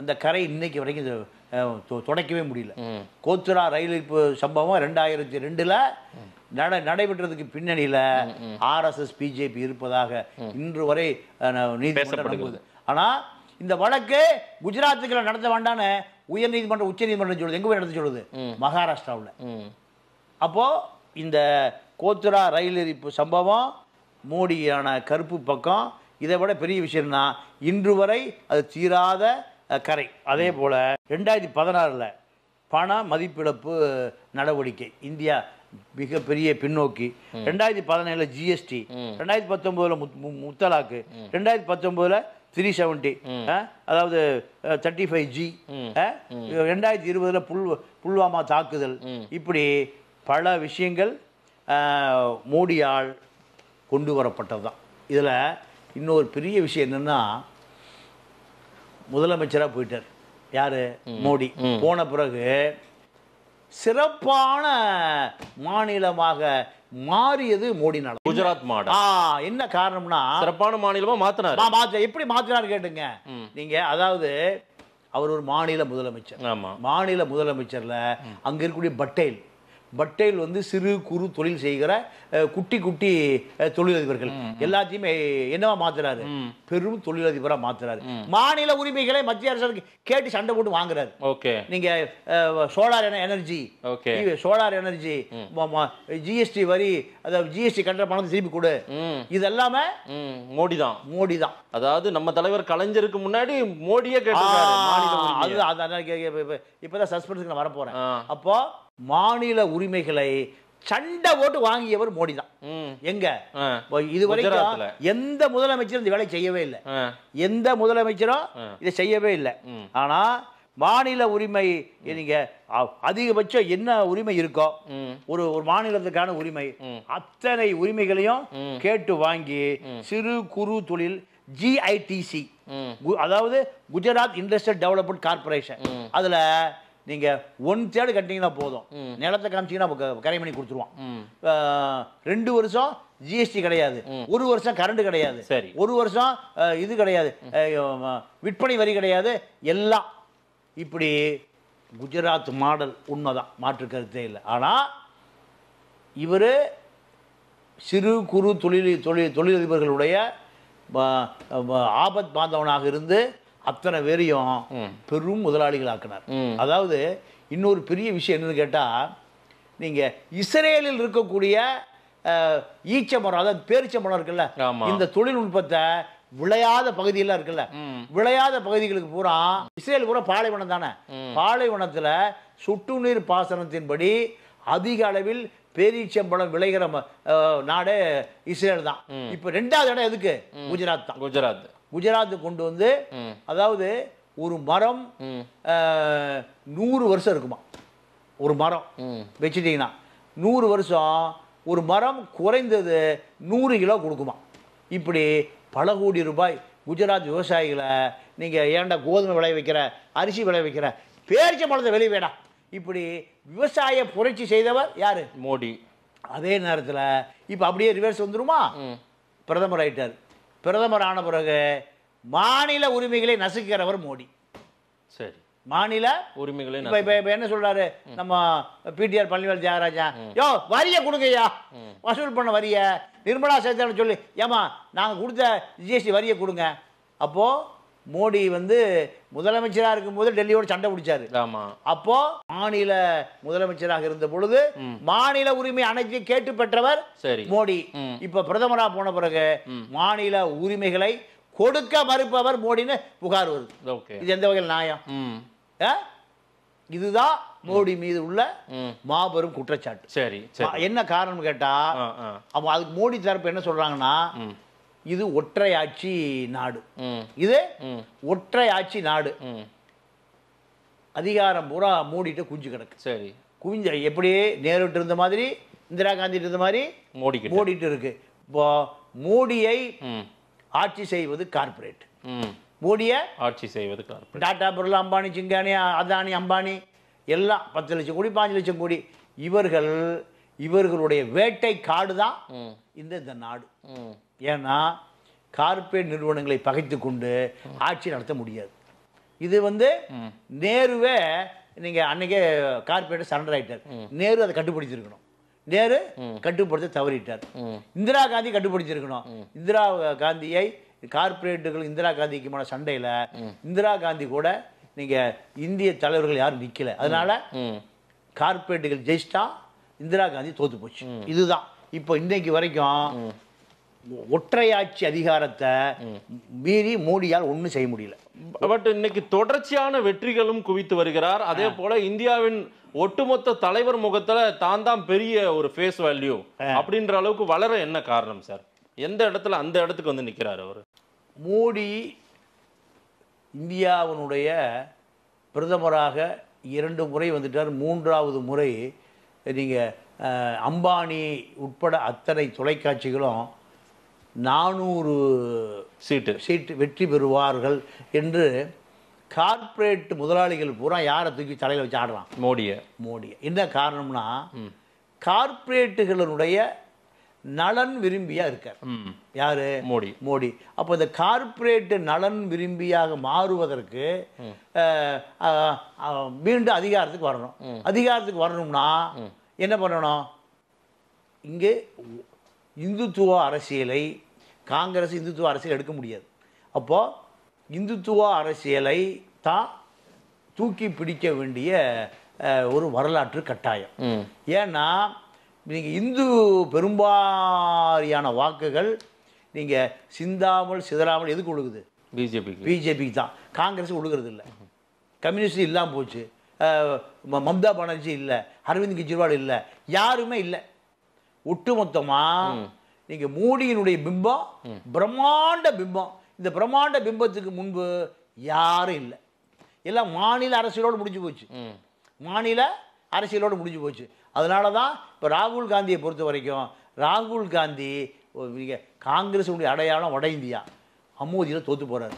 அந்த கரை இன்னைக்கு வரைக்கும் தொடக்கவே முடியல கோத்ரா ரயில் எரிப்பு சம்பவம் ரெண்டாயிரத்தி ரெண்டில் நட நடைபெற்றதுக்கு பின்னணியில ஆர்எஸ்எஸ் பிஜேபி இருப்பதாக இன்று வரை நீதிமன்றம் ஆனா இந்த வழக்கு குஜராத்துக்குள்ள நடத்த வேண்டான்னு உயர் நீதிமன்றம் உச்ச நீதிமன்றம் சொல்லுது எங்க போய் நடத்த சொல்லுது மகாராஷ்டிராவில் அப்போ இந்த கோத்ரா ரயில் எரிப்பு சம்பவம் மோடியான கருப்பு பக்கம் இதை விட பெரிய விஷயம்னா இன்று வரை அது தீராத கரை அதே போல் ரெண்டாயிரத்தி பதினாறில் பண மதிப்பிழப்பு நடவடிக்கை இந்தியா மிகப்பெரிய பின்னோக்கி ரெண்டாயிரத்தி பதினேழுல ஜிஎஸ்டி ரெண்டாயிரத்தி பத்தொன்பதுல முத்தலாக்கு ரெண்டாயிரத்தி பத்தொன்பதுல த்ரீ செவன்டி அதாவது தேர்ட்டி ஃபைவ் ஜி ரெண்டாயிரத்தி இருபதுல புல் புல்வாமா தாக்குதல் இப்படி பல விஷயங்கள் மோடியால் கொண்டு வரப்பட்டது தான் இதில் இன்னொரு பெரிய விஷயம் என்னென்னா முதலமைச்சராக போயிட்டார் யார் மோடி போன பிறகு சிறப்பான மாநிலமாக மாறியது மோடி நாடு குஜராத் மாடல் என்ன காரணம்னா சிறப்பான மாநிலமா மாத்தினார் எப்படி மாத்தினார் கேட்டுங்க நீங்க அதாவது அவர் ஒரு மாநில முதலமைச்சர் மாநில முதலமைச்சர்ல அங்க இருக்கக்கூடிய பட்டேல் பட்டேல் வந்து சிறு குறு தொழில் செய்கிற குட்டி குட்டி தொழிலதிபர்கள் எல்லாத்தையுமே என்னவா மாத்துறாரு பெரும் தொழிலதிபரா மாத்துறாரு மாநில உரிமைகளை மத்திய அரசு கேட்டு சண்டை போட்டு வாங்குறாரு ஓகே நீங்க solar energy solar energy GST வரி அதாவது ஜிஎஸ்டி கட்டுற பணத்தை திருப்பி கொடு இது எல்லாமே மோடி தான் மோடி தான் அதாவது நம்ம தலைவர் கலைஞருக்கு முன்னாடி மோடியே கேட்டு அது இப்பதான் சஸ்பென்ஸுக்கு நான் வரப்போறேன் அப்போ மாநில உரிமைகளை சண்டை ஓட்டு வாங்கியவர் மோடி தான் எங்க இதுவரைக்கும் எந்த முதலமைச்சரும் இந்த வேலை செய்யவே இல்லை எந்த முதலமைச்சரும் இதை செய்யவே இல்லை ஆனா மாநில உரிமை நீங்க அதிகபட்சம் என்ன உரிமை இருக்கோ ஒரு ஒரு மாநிலத்துக்கான உரிமை அத்தனை உரிமைகளையும் கேட்டு வாங்கி சிறு குறு தொழில் ஜிஐடிசி அதாவது குஜராத் இண்டஸ்ட்ரியல் டெவலப்மெண்ட் கார்பரேஷன் அதுல நீங்கள் ஒன் தேர்டு கட்டிங்கன்னா போதும் நிலத்தை காமிச்சிங்கன்னா கரை பண்ணி கொடுத்துருவான் ரெண்டு வருஷம் ஜிஎஸ்டி கிடையாது ஒரு வருஷம் கரண்ட் கிடையாது சரி ஒரு வருஷம் இது கிடையாது விற்பனை வரி கிடையாது எல்லாம் இப்படி குஜராத் மாடல் உண்மைதான் மாற்று கருத்தே இல்லை ஆனால் இவர் சிறு குறு தொழில் தொழில் தொழிலதிபர்களுடைய ஆபத் பாந்தவனாக இருந்து அத்தனை பேரையும் பெரும் முதலாளிகள் ஆக்கினார் அதாவது இன்னொரு பெரிய விஷயம் என்னன்னு கேட்டால் நீங்கள் இஸ்ரேலில் இருக்கக்கூடிய ஈச்ச மரம் அதாவது பேரிச்ச மரம் இருக்குல்ல இந்த தொழில்நுட்பத்தை விளையாத பகுதியெல்லாம் இருக்குல்ல விளையாத பகுதிகளுக்கு பூரா இஸ்ரேல் பூரா பாலைவனம் தானே பாலைவனத்தில் சுட்டு நீர் பாசனத்தின்படி அதிக அளவில் பேரீச்சம்பழம் விளைகிற நாடு இஸ்ரேல் தான் இப்போ ரெண்டாவது இடம் எதுக்கு குஜராத் தான் குஜராத் குஜராத்து கொண்டு வந்து அதாவது ஒரு மரம் நூறு வருஷம் இருக்குமா ஒரு மரம் வச்சுட்டிங்கன்னா நூறு வருஷம் ஒரு மரம் குறைந்தது நூறு கிலோ கொடுக்குமா இப்படி பல கோடி ரூபாய் குஜராத் விவசாயிகளை நீங்கள் ஏண்டா கோதுமை விளைய வைக்கிற அரிசி விளைய வைக்கிற பேரிச்ச பழத்தை வெளியே வேடா இப்படி விவசாய புரட்சி செய்தவர் யார் மோடி அதே நேரத்தில் இப்போ அப்படியே ரிவர்ஸ் வந்துருமா பிரதமர் ஆயிட்டார் பிரதமர் ஆன பிறகு மாநில உரிமைகளை நசுக்கிறவர் மோடி சரி மாநில உரிமைகளை இப்போ என்ன சொல்றாரு நம்ம பிடிஆர் பழனிவேல் தியாகராஜா யோ வரிய கொடுங்கய்யா வசூல் பண்ண வரிய நிர்மலா சீதாராமன் சொல்லி ஏமா நாங்கள் கொடுத்த ஜிஎஸ்டி வரிய கொடுங்க அப்போது மோடி வந்து முதலமைச்சராக இருக்கும்போது டெல்லியோட சண்டை பிடிச்சாரு அப்போ மாநில முதலமைச்சராக இருந்த பொழுது மாநில உரிமை அனைத்தையும் கேட்டு பெற்றவர் சரி மோடி இப்போ பிரதமராக போன பிறகு மாநில உரிமைகளை கொடுக்க மறுப்பவர் மோடின்னு புகார் வருது இது எந்த வகையில் நியாயம் இதுதான் மோடி மீது உள்ள மாபெரும் குற்றச்சாட்டு சரி என்ன காரணம் கேட்டா அவங்க அதுக்கு மோடி தரப்பு என்ன சொல்றாங்கன்னா இது ஒற்றை ஆட்சி நாடு இது ஒற்றை ஆட்சி நாடு அதிகாரம் பூரா மூடிட்டு குஞ்சு கிடக்கு சரி குஞ்சு எப்படியே நேருட்டு இருந்த மாதிரி இந்திரா காந்தி இருந்த மாதிரி மோடி மோடிட்டு இருக்கு இப்போ மோடியை ஆட்சி செய்வது கார்பரேட் மோடிய ஆட்சி செய்வது டாடா பிர்லா அம்பானி சிங்கானி அதானி அம்பானி எல்லாம் பத்து லட்சம் கோடி பாஞ்சு லட்சம் கோடி இவர்கள் இவர்களுடைய வேட்டை காடு தான் இந்த இந்த நாடு ஏன்னா கார்பரேட் நிறுவனங்களை பகைத்து கொண்டு ஆட்சி நடத்த முடியாது இது வந்து நேருவே நீங்கள் அன்றைக்கே கார்பரேட் சரண்டர் ஆயிட்டார் நேரு அதை கட்டுப்படுத்திருக்கணும் நேரு கட்டுப்படுத்த தவறிட்டார் இந்திரா காந்தி கட்டுப்படுத்திருக்கணும் இந்திரா காந்தியை கார்ப்பரேட்டுகள் இந்திரா காந்திக்குமான சண்டையில் இந்திரா காந்தி கூட நீங்கள் இந்திய தலைவர்கள் யாரும் நிற்கலை அதனால் கார்ப்பரேட்டுகள் ஜெயிஸ்டா இந்திரா காந்தி தோத்து போச்சு இதுதான் இப்போ இன்னைக்கு வரைக்கும் ஒற்றையாட்சி அதிகாரத்தை மீறி மோடியால் ஒன்றும் செய்ய முடியல பட் இன்னைக்கு தொடர்ச்சியான வெற்றிகளும் குவித்து வருகிறார் அதே போல இந்தியாவின் ஒட்டுமொத்த தலைவர் முகத்துல தான் தான் பெரிய ஒரு ஃபேஸ் வேல்யூ அப்படின்ற அளவுக்கு வளர என்ன காரணம் சார் எந்த இடத்துல அந்த இடத்துக்கு வந்து நிற்கிறார் அவர் மோடி இந்தியாவினுடைய பிரதமராக இரண்டு முறை வந்துட்டார் மூன்றாவது முறை நீங்கள் அம்பானி உட்பட அத்தனை தொலைக்காட்சிகளும் நானூறு சீட்டு சீட்டு வெற்றி பெறுவார்கள் என்று கார்ப்பரேட் முதலாளிகள் பூரா யாரை தூக்கி தலையில் வச்சு ஆடலாம் மோடியை மோடியை என்ன காரணம்னா கார்ப்பரேட்டுகளினுடைய நலன் விரும்பியா இருக்க யாரு மோடி மோடி அப்போ இந்த கார்ப்பரேட்டு நலன் விரும்பியாக மாறுவதற்கு மீண்டும் அதிகாரத்துக்கு வரணும் அதிகாரத்துக்கு வரணும்னா என்ன பண்ணணும் இங்கே இந்துத்துவ அரசியலை காங்கிரஸ் இந்துத்துவ அரசியல் எடுக்க முடியாது அப்போது இந்துத்துவ அரசியலை தான் தூக்கி பிடிக்க வேண்டிய ஒரு வரலாற்று கட்டாயம் ஏன்னா நீங்கள் இந்து பெரும்பாரியான வாக்குகள் நீங்கள் சிந்தாமல் சிதறாமல் எதுக்கு ஒழுகுது பிஜேபி பிஜேபிக்கு தான் காங்கிரஸ் ஒழுகிறது இல்லை கம்யூனிஸ்ட் இல்லாமல் போச்சு மம்தா பானர்ஜி இல்லை அரவிந்த் கெஜ்ரிவால் இல்லை யாருமே இல்லை ஒட்டுமொத்தமாக நீங்கள் மோடியினுடைய பிம்பம் பிரம்மாண்ட பிம்பம் இந்த பிரம்மாண்ட பிம்பத்துக்கு முன்பு யாரும் இல்லை எல்லாம் மாநில அரசியலோடு முடிஞ்சு போச்சு மாநில அரசியலோடு முடிஞ்சு போச்சு அதனால தான் இப்போ ராகுல் காந்தியை பொறுத்த வரைக்கும் ராகுல் காந்தி காங்கிரஸுடைய அடையாளம் வட இந்தியா அமோதியில் தோத்து போறாரு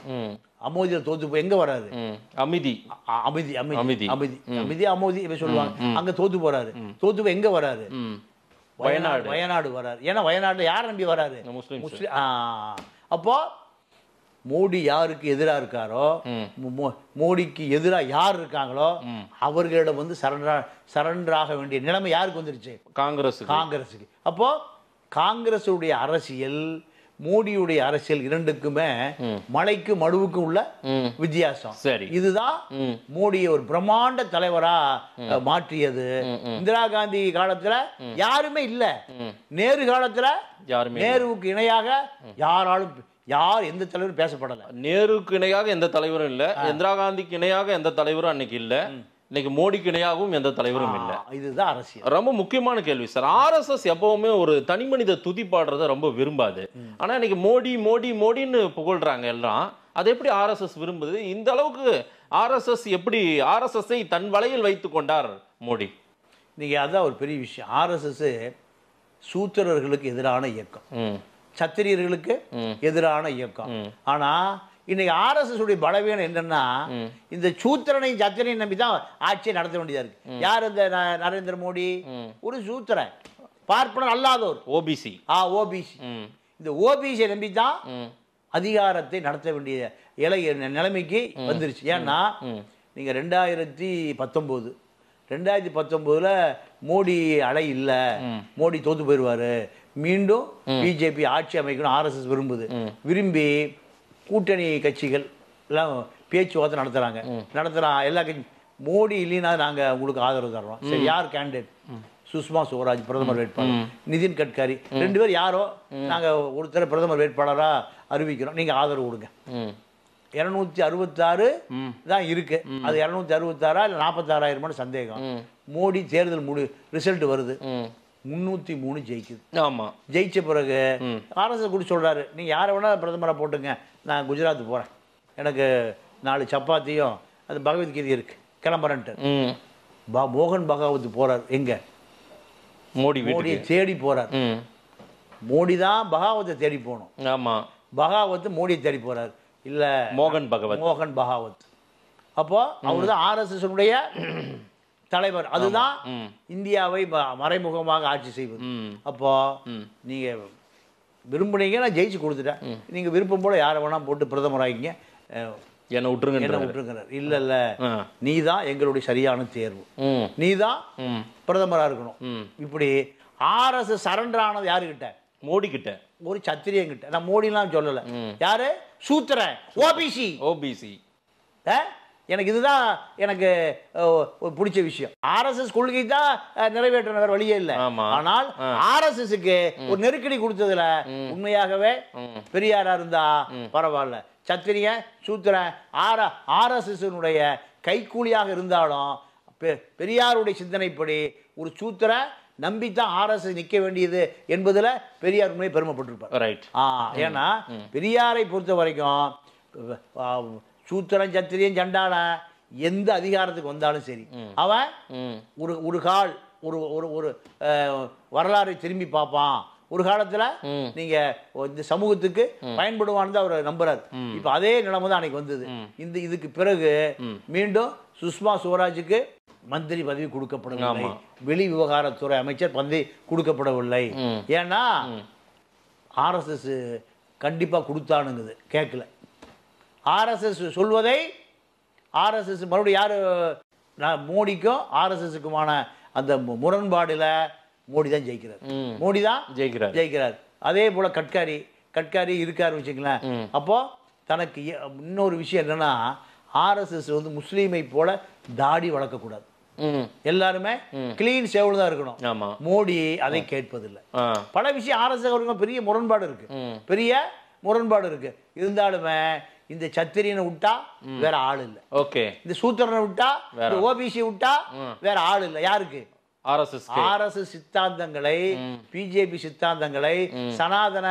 அமோதியில் தோத்து போய் எங்க வராது அமிதி அமிதி அமிதி அமிதி அமைதி அமோதி சொல்லுவாங்க அங்க தோத்து போறாரு தோத்து போய் எங்க வராது வயநாடு வயநாடு வராது ஏன்னா வயநாட்டில் யார் நம்பி வராரு முஸ்லீம் அப்போ மோடி யாருக்கு எதிராக இருக்காரோ மோடிக்கு எதிராக யார் இருக்காங்களோ அவர்களிடம் வந்து சரண்டரா சரண்டராக வேண்டிய நிலைமை யாருக்கு வந்துருச்சு காங்கிரஸ் காங்கிரஸுக்கு அப்போ காங்கிரஸுடைய அரசியல் மோடியுடைய அரசியல் இரண்டுக்குமே மலைக்கு மடுவுக்கு உள்ள வித்தியாசம் சரி இதுதான் மோடியை ஒரு பிரம்மாண்ட தலைவரா மாற்றியது இந்திரா காந்தி காலத்துல யாருமே இல்ல நேரு காலத்துல நேருவுக்கு இணையாக யாராலும் யார் எந்த தலைவரும் பேசப்படல நேருக்கு இணையாக எந்த தலைவரும் இல்ல இந்திரா காந்திக்கு இணையாக எந்த தலைவரும் அன்னைக்கு இல்ல இன்னைக்கு மோடிக்கு இணையாகவும் எந்த தலைவரும் இல்லை இதுதான் அரசியல் ரொம்ப முக்கியமான கேள்வி சார் ஆர்எஸ்எஸ் எப்பவுமே ஒரு தனி மனித துதி பாடுறத ரொம்ப விரும்பாது ஆனால் இன்னைக்கு மோடி மோடி மோடின்னு புகழ்றாங்க எல்லாம் அது எப்படி ஆர்எஸ்எஸ் விரும்புது இந்த அளவுக்கு ஆர்எஸ்எஸ் எப்படி ஆர்எஸ்எஸ்ஸை தன் வலையில் வைத்து கொண்டார் மோடி இன்றைக்கி அதுதான் ஒரு பெரிய விஷயம் எஸ் சூத்திரர்களுக்கு எதிரான இயக்கம் சத்திரியர்களுக்கு எதிரான இயக்கம் ஆனால் இன்னைக்கு ஆர்எஸ்எஸ் உடைய பலவீனம் என்னன்னா இந்த சூத்திரனையும் சத்திரனையும் நம்பி தான் ஆட்சியை நடத்த வேண்டியதா இருக்கு யார் இந்த நரேந்திர மோடி ஒரு சூத்திரன் பார்ப்பனர் அல்லாதோர் ஓபிசி ஆ ஓபிசி இந்த ஓபிசியை நம்பி தான் அதிகாரத்தை நடத்த வேண்டிய இலை நிலைமைக்கு வந்துருச்சு ஏன்னா நீங்கள் ரெண்டாயிரத்தி பத்தொம்போது ரெண்டாயிரத்தி பத்தொம்போதில் மோடி அலை இல்லை மோடி தோத்து போயிடுவார் மீண்டும் பிஜேபி ஆட்சி அமைக்கணும் ஆர்எஸ்எஸ் விரும்புது விரும்பி கூட்டணி கட்சிகள் எல்லாம் பேச்சுவார்த்தை நடத்துகிறாங்க நடத்துகிறான் எல்லா கட்சி மோடி இல்லைன்னா நாங்கள் உங்களுக்கு ஆதரவு தர்றோம் சரி யார் கேண்டிடேட் சுஷ்மா சுவராஜ் பிரதமர் வேட்பாளர் நிதின் கட்காரி ரெண்டு பேர் யாரோ நாங்கள் ஒருத்தர் பிரதமர் வேட்பாளராக அறிவிக்கிறோம் நீங்கள் ஆதரவு கொடுங்க இரநூத்தி அறுபத்தாறு தான் இருக்கு அது இரநூத்தி அறுபத்தாறா இல்லை நாற்பத்தாறாயிரமான சந்தேகம் மோடி தேர்தல் முடி ரிசல்ட் வருது முன்னூத்தி மூணு ஜெயிக்குது ஆமா ஜெயிச்ச பிறகு ஆர்எஸ்எஸ் குடி சொல்றாரு நீங்க யாரை வேணா பிரதமரை போட்டுங்க நான் குஜராத் போகிறேன் எனக்கு நாலு சப்பாத்தியும் அது பகவத்கீதை இருக்குது கிளம்புறேன்ட்டு பா மோகன் பகவத் போகிறார் எங்கே மோடி மோடியை தேடி போகிறார் மோடி தான் பகாவத்தை தேடி போகணும் ஆமாம் பகாவத் மோடியை தேடி போகிறார் இல்லை மோகன் பகவத் மோகன் பகாவத் அப்போது அவர் தான் ஆர்எஸ்எஸ்னுடைய தலைவர் அதுதான் இந்தியாவை மறைமுகமாக ஆட்சி செய்வது அப்போது நீங்கள் விரும்புனீங்க நான் ஜெயிச்சு கொடுத்துட்டேன் நீங்கள் விருப்பம் போல் யாரை வேணால் போட்டு பிரதமராகிங்க என்னை விட்டுருங்க என்ன விட்டுருங்கிறார் இல்லை இல்லை நீ தான் எங்களுடைய சரியான தேர்வு நீ தான் பிரதமராக இருக்கணும் இப்படி ஆர்எஸ் சரண்டர் ஆனது யாருக்கிட்ட மோடி கிட்ட ஒரு சத்திரியன் கிட்ட நான் மோடிலாம் சொல்லலை யாரு சூத்திர ஓபிசி ஓபிசி எனக்கு இதுதான் எனக்கு பிடிச்ச விஷயம் ஆர்எஸ்எஸ் கொள்கை தான் நிறைவேற்ற வழியே இல்லை ஆனால் ஆர்எஸ்எஸ்க்கு ஒரு நெருக்கடி கொடுத்ததுல உண்மையாகவே பெரியாரா இருந்தா பரவாயில்ல சத்திரியன் சூத்திரன் ஆர் ஆர்எஸ்எஸ்னுடைய கைக்கூலியாக இருந்தாலும் பெரியாருடைய சிந்தனைப்படி ஒரு சூத்திர நம்பி தான் ஆர்எஸ்எஸ் நிற்க வேண்டியது என்பதில் பெரியார் உண்மையை பெருமைப்பட்டிருப்பார் ரைட் ஏன்னா பெரியாரை பொறுத்த வரைக்கும் சூத்திரம் சத்திரியம் சண்டாளன் எந்த அதிகாரத்துக்கு வந்தாலும் சரி அவன் ஒரு ஒரு கால் ஒரு ஒரு ஒரு வரலாறை திரும்பி பார்ப்பான் ஒரு காலத்துல நீங்க இந்த சமூகத்துக்கு பயன்படுவான்னு அவர் நம்புறாரு இப்ப அதே நிலைமை தான் அன்னைக்கு வந்தது இந்த இதுக்கு பிறகு மீண்டும் சுஷ்மா சுவராஜுக்கு மந்திரி பதவி கொடுக்கப்படவில்லை வெளி விவகாரத்துறை அமைச்சர் பதவி கொடுக்கப்படவில்லை ஏன்னா ஆர்எஸ்எஸ் கண்டிப்பாக கொடுத்தானுங்குது கேட்கல ஆர்எஸ்எஸ் சொல்வதை ஆர்எஸ்எஸ் மறுபடியும் யார் மோடிக்கும் ஆர்எஸ்எஸ்க்குமான அந்த முரண்பாடில் மோடி தான் ஜெயிக்கிறார் மோடி தான் ஜெயிக்கிறார் ஜெயிக்கிறார் அதே போல் கட்காரி கட்காரி இருக்கார் வச்சுக்கலாம் அப்போது தனக்கு இன்னொரு விஷயம் என்னென்னா ஆர்எஸ்எஸ் வந்து முஸ்லீமை போல தாடி வளர்க்கக்கூடாது எல்லாருமே கிளீன் சேவல் தான் இருக்கணும் மோடி அதை கேட்பதில்லை பல விஷயம் ஆர்எஸ்எஸ் பெரிய முரண்பாடு இருக்கு பெரிய முரண்பாடு இருக்கு இருந்தாலுமே இந்த சத்திரியனை விட்டா வேற ஆள் இல்லை ஓகே இந்த சூத்திரனை விட்டா வேற ஓபிசி விட்டா வேற ஆள் இல்லை யாருக்கு ஆர்எஸ்எஸ் சித்தாந்தங்களை பிஜேபி சித்தாந்தங்களை சனாதன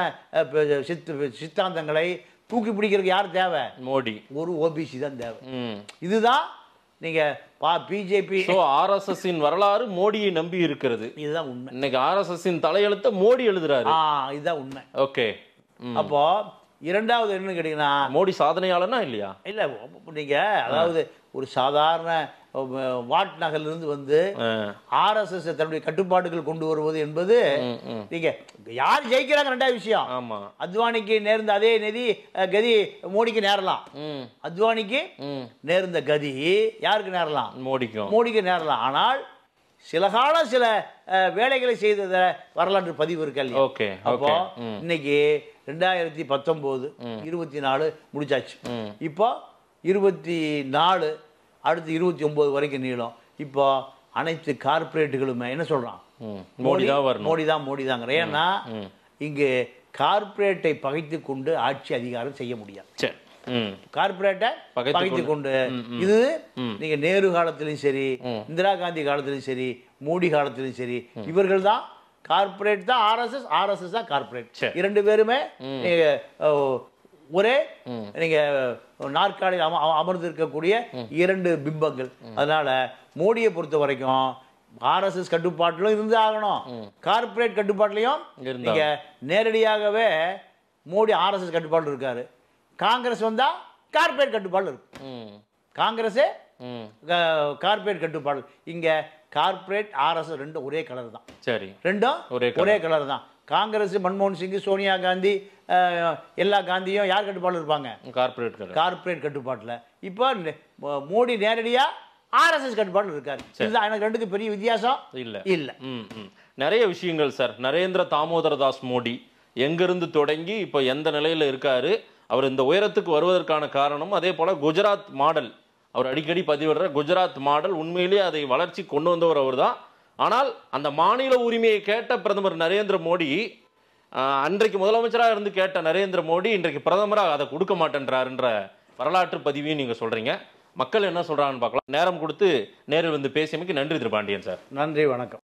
சித்தாந்தங்களை தூக்கி பிடிக்கிறதுக்கு யார் தேவை மோடி ஒரு ஓபிசி தான் தேவை இதுதான் நீங்க பிஜேபி ஆர்எஸ்எஸ்ஸின் வரலாறு மோடியை நம்பி இருக்கிறது இதுதான் உண்மை இன்னைக்கு ஆர்எஸ்எஸ்ஸின் தலையெழுத்த மோடி எழுதுறாரு இதுதான் உண்மை ஓகே அப்போ இரண்டாவது என்னன்னு கேட்டிங்கன்னா மோடி சாதனையாளனா இல்லையா இல்ல நீங்க அதாவது ஒரு சாதாரண வாட் இருந்து வந்து ஆர்எஸ்எஸ் தன்னுடைய கட்டுப்பாடுகள் கொண்டு வருவது என்பது நீங்க யார் ஜெயிக்கிறாங்க ரெண்டாவது விஷயம் ஆமா அத்வானிக்கு நேர்ந்த அதே நிதி கதி மோடிக்கு நேரலாம் அத்வானிக்கு நேர்ந்த கதி யாருக்கு நேரலாம் மோடிக்கும் மோடிக்கு நேரலாம் ஆனால் சில காலம் சில வேலைகளை செய்த வரலாற்று பதிவு இருக்கு ஓகே அப்போ இன்னைக்கு ரெண்டாயிரத்தி பத்தொம்போது இருபத்தி நாலு முடிச்சாச்சு இப்போ இருபத்தி நாலு அடுத்து இருபத்தி ஒம்பது வரைக்கும் நீளம் இப்போ அனைத்து கார்பரேட்டுகளுமே என்ன சொல்கிறான் மோடி தான் மோடி தான் மோடி தாங்கிற ஏன்னா இங்கே கார்பரேட்டை பகைத்து கொண்டு ஆட்சி அதிகாரம் செய்ய முடியாது சரி கார்பரேட்டை பகைத்து கொண்டு இது நீங்க நேரு காலத்திலும் சரி இந்திரா காந்தி காலத்திலும் சரி மோடி காலத்திலும் சரி இவர்கள் தான் கார்பரேட் தான் ஆர்எஸ்எஸ் ஆர்எஸ்எஸ் தான் கார்பரேட் இரண்டு பேருமே ஒரே நீங்க நாற்காலியில் அம அமர்ந்து இருக்கக்கூடிய இரண்டு பிம்பங்கள் அதனால மோடியை பொறுத்த வரைக்கும் ஆர்எஸ்எஸ் கட்டுப்பாட்டிலும் இருந்து ஆகணும் கார்பரேட் கட்டுப்பாட்டிலையும் நீங்க நேரடியாகவே மோடி ஆர்எஸ்எஸ் கட்டுப்பாடு இருக்காரு காங்கிரஸ் வந்தா கார்பரேட் கட்டுப்பாடு இருக்கு காங்கிரஸ் கார்பரேட் கட்டுப்பாடு இங்கே கார்பரேட் ஆர்எஸ் ரெண்டும் ஒரே கலர் தான் சரி ரெண்டும் ஒரே ஒரே கலர் தான் காங்கிரஸ் மன்மோகன் சிங் சோனியா காந்தி எல்லா காந்தியும் யார் கட்டுப்பாட்டில் இருப்பாங்க கார்பரேட் கார்பரேட் கட்டுப்பாட்டில் இப்போ மோடி நேரடியாக ஆர்எஸ்எஸ் கட்டுப்பாடு இருக்காரு இதுதான் எனக்கு ரெண்டுக்கு பெரிய வித்தியாசம் இல்லை இல்லை ம் நிறைய விஷயங்கள் சார் நரேந்திர தாமோதர தாஸ் மோடி எங்கிருந்து தொடங்கி இப்போ எந்த நிலையில் இருக்காரு அவர் இந்த உயரத்துக்கு வருவதற்கான காரணம் அதே போல் குஜராத் மாடல் அவர் அடிக்கடி பதிவிடுற குஜராத் மாடல் உண்மையிலேயே அதை வளர்ச்சி கொண்டு வந்தவர் அவர் தான் ஆனால் அந்த மாநில உரிமையை கேட்ட பிரதமர் நரேந்திர மோடி அன்றைக்கு முதலமைச்சராக இருந்து கேட்ட நரேந்திர மோடி இன்றைக்கு பிரதமராக அதை கொடுக்க மாட்டேன்றாருன்ற வரலாற்று பதிவையும் நீங்கள் சொல்கிறீங்க மக்கள் என்ன சொல்கிறாங்கன்னு பார்க்கலாம் நேரம் கொடுத்து நேரில் வந்து பேசியமைக்கு நன்றி திருபாண்டியன் சார் நன்றி வணக்கம்